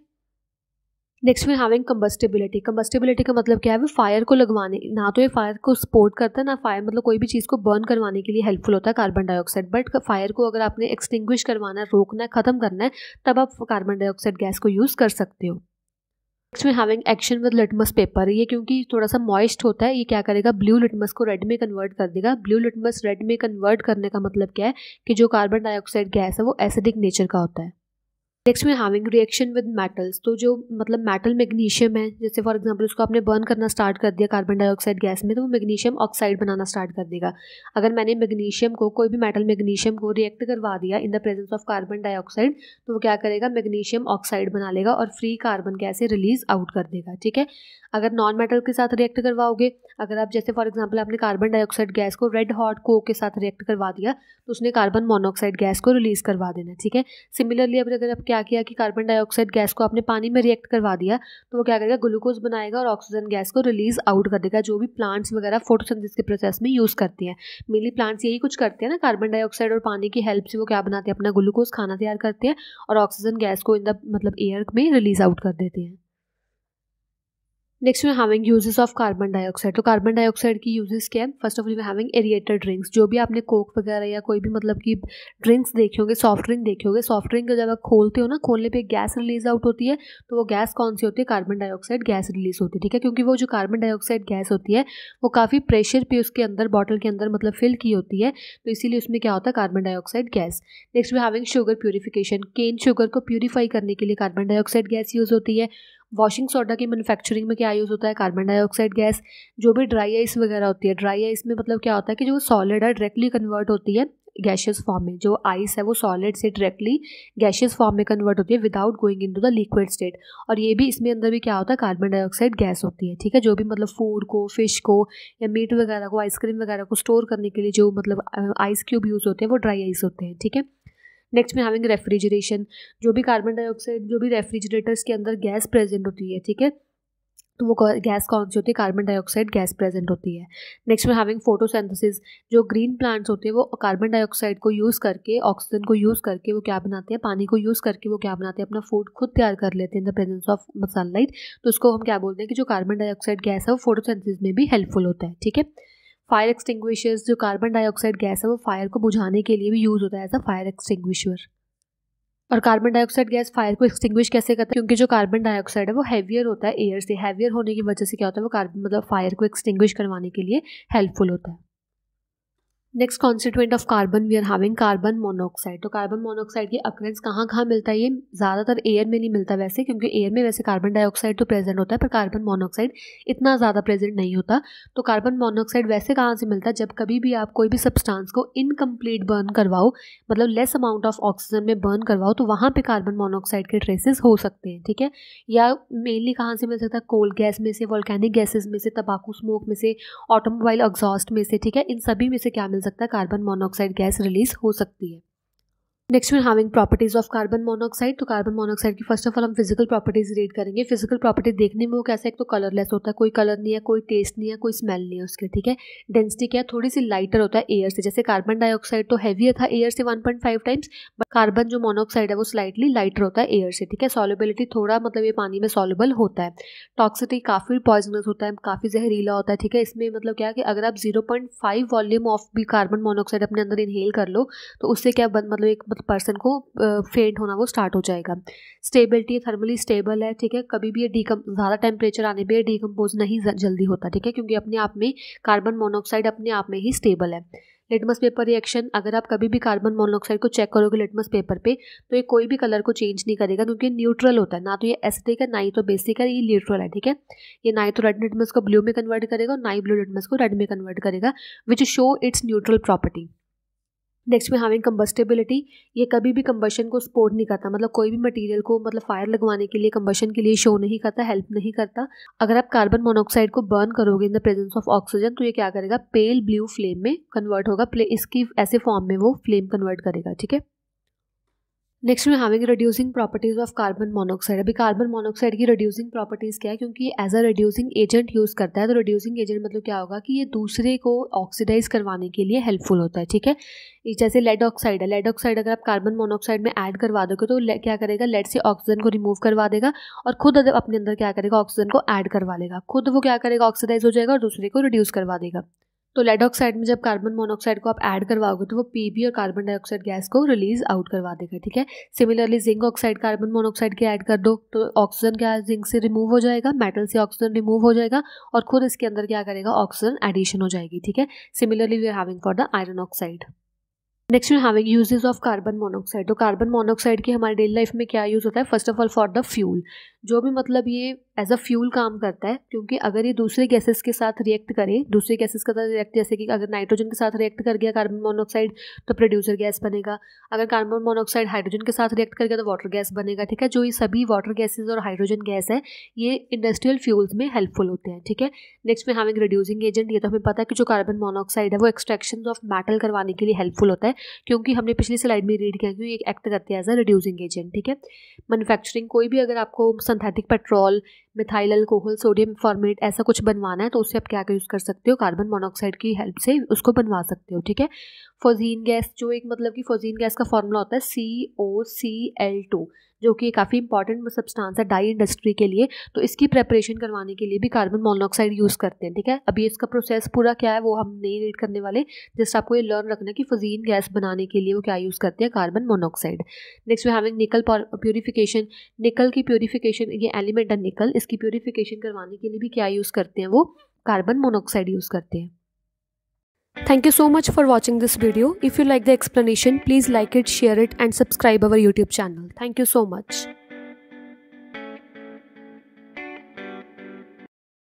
नेक्स्ट में हैविंग कम्बस्टेबिलिटी कम्बस्टेबिलिटी का मतलब क्या है वो फायर को लगवाने ना तो ये फायर को सपोर्ट करता है ना फायर मतलब कोई भी चीज़ को बर्न करवाने के लिए हेल्पफुल होता है कार्बन डाइऑक्साइड बट फायर को अगर आपने एक्सटिंग्विश करवाना है रोकना है ख़त्म करना है तब आप कार्बन डाइऑक्साइड गैस को यूज़ कर सकते हो नेक्स्ट में having action with litmus paper ये क्योंकि थोड़ा सा मॉइस्ट होता है ये क्या करेगा ब्लू लिटमस को रेड में कन्वर्ट कर देगा ब्लू लिटमस रेड में कन्वर्ट करने का मतलब क्या है कि जो कार्बन डाइऑक्साइड गैस है वो एसिडिक नेचर का होता है नेक्स्ट में हैविंग रिएक्शन विद मेटल्स तो जो मतलब मेटल मैग्नीशियम है जैसे फॉर एग्जांपल उसको आपने बर्न करना स्टार्ट कर दिया कार्बन डाइऑक्साइड गैस में तो वो मैग्नीशियम ऑक्साइड बनाना स्टार्ट कर देगा अगर मैंने मैग्नीशियम को कोई भी मेटल मैग्नीशियम को रिएक्ट करवा दिया in the presence of carbon dioxide तो वो क्या करेगा मैग्नीशियम ऑक्साइड बना लेगा और फ्री कार्बन से रिलीज आउट कर देगा ठीक है अगर नॉन मेटल के साथ रिएक्ट करवाओगे अगर आप जैसे फॉर एग्जाम्पल आपने कार्बन डाइऑक्साइड गैस को रेड हॉट को के साथ रिएक्ट करवा दिया तो उसने कार्बन मोनोऑक्साइड गैस को रिलीज करवा देना ठीक है सिमिलरली अगर आप क्या क्या किया कि कार्बन डाइऑक्साइड गैस को आपने पानी में रिएक्ट करवा दिया तो वो क्या करेगा ग्लूकोज बनाएगा और ऑक्सीजन गैस को रिलीज आउट कर देगा जो भी प्लांट्स वगैरह फोटोसिंथेसिस के प्रोसेस में यूज़ करती हैं मेनली प्लांट्स यही कुछ करते हैं ना कार्बन डाइऑक्साइड और पानी की हेल्प से वो क्या बनाते हैं अपना ग्लूकोज खाना तैयार करते हैं और ऑक्सीजन गैस को इन द मतलब एयर में रिलीज आउट कर देते हैं next we having uses of carbon dioxide तो कार्बन डाइऑक्साइड की यूजेस क्या है first of all we having aerated drinks जो भी आपने कोक वगैरह या कोई भी मतलब कि ड्रिंक्स देखे होंगे सॉफ्ट ड्रिंक देखे होंगे सॉफ्ट ड्रिंक जब आप खोलते हो ना खोलने पर गैस रिलीज आउट होती है तो वो गैस कौन सी होती है कार्बन डाइऑक्साइड गैस रिलीज होती है ठीक है क्योंकि वो जो कार्बन डाइऑक्साइड गैस होती है वो काफ़ी प्रेशर पे उसके अंदर बॉटल के अंदर मतलब फिल की होती है तो इसीलिए उसमें क्या होता है carbon dioxide gas next we having sugar purification cane sugar को प्योरीफाई करने के लिए कार्बन डाइऑक्साइड गैस यूज़ होती है वॉशिंग सोडा की मैन्युफैक्चरिंग में क्या यूज़ होता है कार्बन डाइऑक्साइड गैस जो भी ड्राई आइस वगैरह होती है ड्राई आइस में मतलब क्या होता है कि जो सॉलिड है डायरेक्टली कन्वर्ट होती है गैशियस फॉर्म में जो आइस है वो सॉलिड से डायरेक्टली गैशियस फॉर्म में कन्वर्ट होती है without going into the liquid state और ये भी इसमें अंदर भी क्या होता है कार्बन डाइऑक्साइड गैस होती है ठीक है जो भी मतलब फूड को फिश को या मीट वगैरह को आइसक्रीम वगैरह को स्टोर करने के लिए जो मतलब आइस क्यूब यूज़ होते हैं वो ड्राई आइस होते हैं ठीक है नेक्स्ट में हैविंग रेफ्रिजरेशन जो भी कार्बन डाइऑक्साइड जो भी रेफ्रिजरेटर्स के अंदर गैस प्रेजेंट होती है ठीक है तो वो गैस कौन सी होती है कार्बन डाइऑक्साइड गैस प्रेजेंट होती है नेक्स्ट में हैविंग फोटोसिंथेसिस जो ग्रीन प्लांट्स होते हैं वो कार्बन डाइऑक्साइड को यूज़ करके ऑक्सीजन को यूज़ करके वो क्या बनाते हैं पानी को यूज़ करके वो क्या बनाते हैं अपना फूड खुद तैयार कर लेते हैं in the presence of sunlight तो उसको हम क्या बोलते हैं कि जो कार्बन डाइऑक्साइड गैस है वो फोटोसिंथेसिस में भी हेल्पफुल होता है ठीक है फायर एक्सटिंग्विशर्स जो कार्बन डाइऑक्साइड गैस है वो फायर को बुझाने के लिए भी यूज़ होता है एज अ फायर एक्सटिंग्विशर और कार्बन डाइऑक्साइड गैस फायर को एक्सटिंग्विश कैसे करता है क्योंकि जो कार्बन डाइऑक्साइड है वो हैवियर होता है एयर से हैवियर होने की वजह से क्या होता है वो कार्बन मतलब फायर को एक्सटिंग्विश करवाने के लिए हेल्पफुल होता है next constituent of carbon we are having carbon monoxide तो कार्बन मोनोऑक्साइड की अक्रेंस कहाँ कहाँ मिलता है ये ज़्यादातर एयर में नहीं मिलता वैसे क्योंकि एयर में वैसे कार्बन डाइऑक्साइड तो प्रेजेंट होता है पर कार्बन मोनोऑक्साइड इतना ज़्यादा प्रेजेंट नहीं होता तो कार्बन मोनोऑक्साइड वैसे कहाँ से मिलता है जब कभी भी आप कोई भी सब्सटांस को इनकम्प्लीट बर्न करवाओ मतलब लेस अमाउंट ऑफ ऑक्सीजन में बर्न करवाओ तो वहाँ पर कार्बन मोनोऑक्साइड के ट्रेसेस हो सकते हैं ठीक है या मेनली कहाँ से मिल सकता है कोल गैस में से वॉल्केनिक गैसेज में से तंबाकू स्मोक में से ऑटोमोबाइल एग्जॉस्ट में से ठीक है इन सभी में से क्या मिल सकता है कार्बन मोनोऑक्साइड गैस रिलीज हो सकती है next one having properties of carbon monoxide तो कार्बन मोनोऑक्साइड की फर्स्ट ऑफ ऑल हम फिजिकल प्रॉपर्टीज रीड करेंगे फिजिकल प्रॉपर्टी देखने में वो कैसा है एक तो कलरलेस होता है कोई कलर नहीं है कोई टेस्ट नहीं है कोई स्मेल नहीं है उसके ठीक है डेंसिटी क्या है थोड़ी सी लाइटर होता है एयर से जैसे कार्बन डाइऑक्साइड तो हैवियर था एयर से one point five times but carbon जो मोनोऑक्साइड है वो स्लाइटली लाइटर होता है एयर से ठीक है सॉलिबिलिटी थोड़ा मतलब ये पानी में सॉलिबल होता है टॉक्सिटी काफ़ी पॉइजनस होता है काफ़ी जहरीला होता है ठीक है इसमें मतलब क्या है कि अगर आप zero point five volume of भी कार्बन मोनोऑक्साइड अपने अंदर इनहेल कर लो तो उससे क्या मतलब एक मतलब पर्सन को फेंट होना वो स्टार्ट हो जाएगा स्टेबिलिटी थर्मली स्टेबल है ठीक है कभी भी ये डीकम ज़्यादा टेम्परेचर आने पर डीकम्पोज नहीं जल्दी होता ठीक है क्योंकि अपने आप में कार्बन मोनोऑक्साइड अपने आप में ही स्टेबल है लिटमस पेपर रिएक्शन अगर आप कभी भी कार्बन मोनोऑक्साइड को चेक करोगे लिटमस पेपर पे तो ये कोई भी कलर को चेंज नहीं करेगा क्योंकि न्यूट्रल होता है ना तो ये एसिडिक है ना ही तो बेसिक है ये न्यूट्रल है ठीक है ये ना ही तो रेड लिटमस को ब्लू में कन्वर्ट करेगा और ना ही ब्लू लिटमस को रेड में कन्वर्ट करेगा which show its neutral property next में हैविंग कम्बस्टेबिलिटी ये कभी भी कम्बशन को सपोर्ट नहीं करता मतलब कोई भी मटेरियल को मतलब फायर लगवाने के लिए कम्बशन के लिए शो नहीं करता हेल्प नहीं करता अगर आप कार्बन मोनोऑक्साइड को बर्न करोगे in the presence of oxygen तो ये क्या करेगा पेल ब्लू फ्लेम में कन्वर्ट होगा इसकी ऐसे फॉर्म में वो फ्लेम कन्वर्ट करेगा ठीक है नेक्स्ट में having reducing properties of carbon monoxide अभी कार्बन मोनोक्साइड की रिड्यूसिंग प्रॉपर्टीज़ क्या है क्योंकि as a reducing agent use करता है तो रिड्यूसिंग एजेंट मतलब क्या होगा कि ये दूसरे को ऑक्सीडाइज करवाने के लिए हेल्पफुल होता है ठीक है जैसे लेड ऑक्साइड है लेड ऑक्साइड अगर आप कार्बन मोनोक्साइड में ऐड करवा दोगे तो क्या करेगा लेड से ऑक्सीजन को रिमूव करवा देगा और खुद अपने अंदर क्या करेगा ऑक्सीजन को ऐड करवा लेगा खुद वो क्या करेगा ऑक्सीडाइज हो जाएगा और दूसरे को रिड्यूस करवा देगा तो लेड ऑक्साइड में जब कार्बन मोनोऑक्साइड को आप ऐड करवाओगे तो वो बी और कार्बन डाइऑक्साइड गैस को रिलीज आउट करवा देगा ठीक है similarly zinc oxide carbon monoxide के ऐड कर दो तो ऑक्सीजन क्या जिंक से रिमूव हो जाएगा मेटल से ऑक्सीजन रिमूव हो जाएगा और खुद इसके अंदर क्या करेगा ऑक्सीजन एडिशन हो जाएगी ठीक है similarly we are having for the iron oxide next we having uses of carbon monoxide तो कार्बन मोनोऑक्साइड की हमारी डेली लाइफ में क्या यूज़ होता है first of all for the fuel जो भी मतलब ये एज अ फ्यूल काम करता है क्योंकि अगर ये दूसरे गैसेस के साथ रिएक्ट करे दूसरे गैसेस के साथ रिएक्ट जैसे कि अगर नाइट्रोजन के साथ रिएक्ट कर गया कार्बन मोनोऑक्साइड तो प्रोड्यूसर गैस बनेगा अगर कार्बन मोनोऑक्साइड हाइड्रोजन के साथ रिएक्ट कर गया तो वाटर गैस बनेगा ठीक है जो ये सभी वाटर गैसेज और हाइड्रोजन गैस है ये इंडस्ट्रियल फ्यूल्स में हेल्पफुल होते हैं ठीक है नेक्स्ट में हमें रिड्यूसिंग एजेंट ये तो हमें पता है कि जो कार्बन मोनोऑक्साइड है वो एक्सट्रैक्शन ऑफ मेटल करवाने के लिए हेल्पफुल होता है क्योंकि हमने पिछली स्लाइड में रीड किया कि ये एक्ट करते हैं एज अ रिड्यूसिंग एजेंट ठीक है मैनुफैक्चरिंग कोई भी अगर आपको synthetic petrol methyl alcohol sodium formate ऐसा कुछ बनवाना है तो उससे आप क्या क्या यूज़ कर सकते हो कार्बन मोनोऑक्साइड की हेल्प से उसको बनवा सकते हो ठीक है फोजीन गैस जो एक मतलब कि फोजीन गैस का फॉर्मूला होता है सी ओ सी एल टू जो कि काफ़ी इंपॉर्टेंट सब्सटेंस है डाई इंडस्ट्री के लिए तो इसकी प्रेपरेशन करवाने के लिए भी कार्बन मोनोऑक्साइड यूज़ करते हैं ठीक है अभी इसका प्रोसेस पूरा क्या है वो हम नहीं रीड करने वाले जस्ट आपको ये लर्न रखना है कि फजीन गैस बनाने के लिए वो क्या यूज़ करते हैं carbon monoxide next we having nickel purification nickel की प्योरीफिकेशन ये एलिमेंट है निकल इस इसकी प्योरिफिकेशन करवाने के लिए भी क्या यूज़ करते हैं वो कार्बन मोनोक्साइड यूज़ करते हैं thank you so much for watching this video if you like the explanation please like it share it and subscribe our YouTube channel thank you so much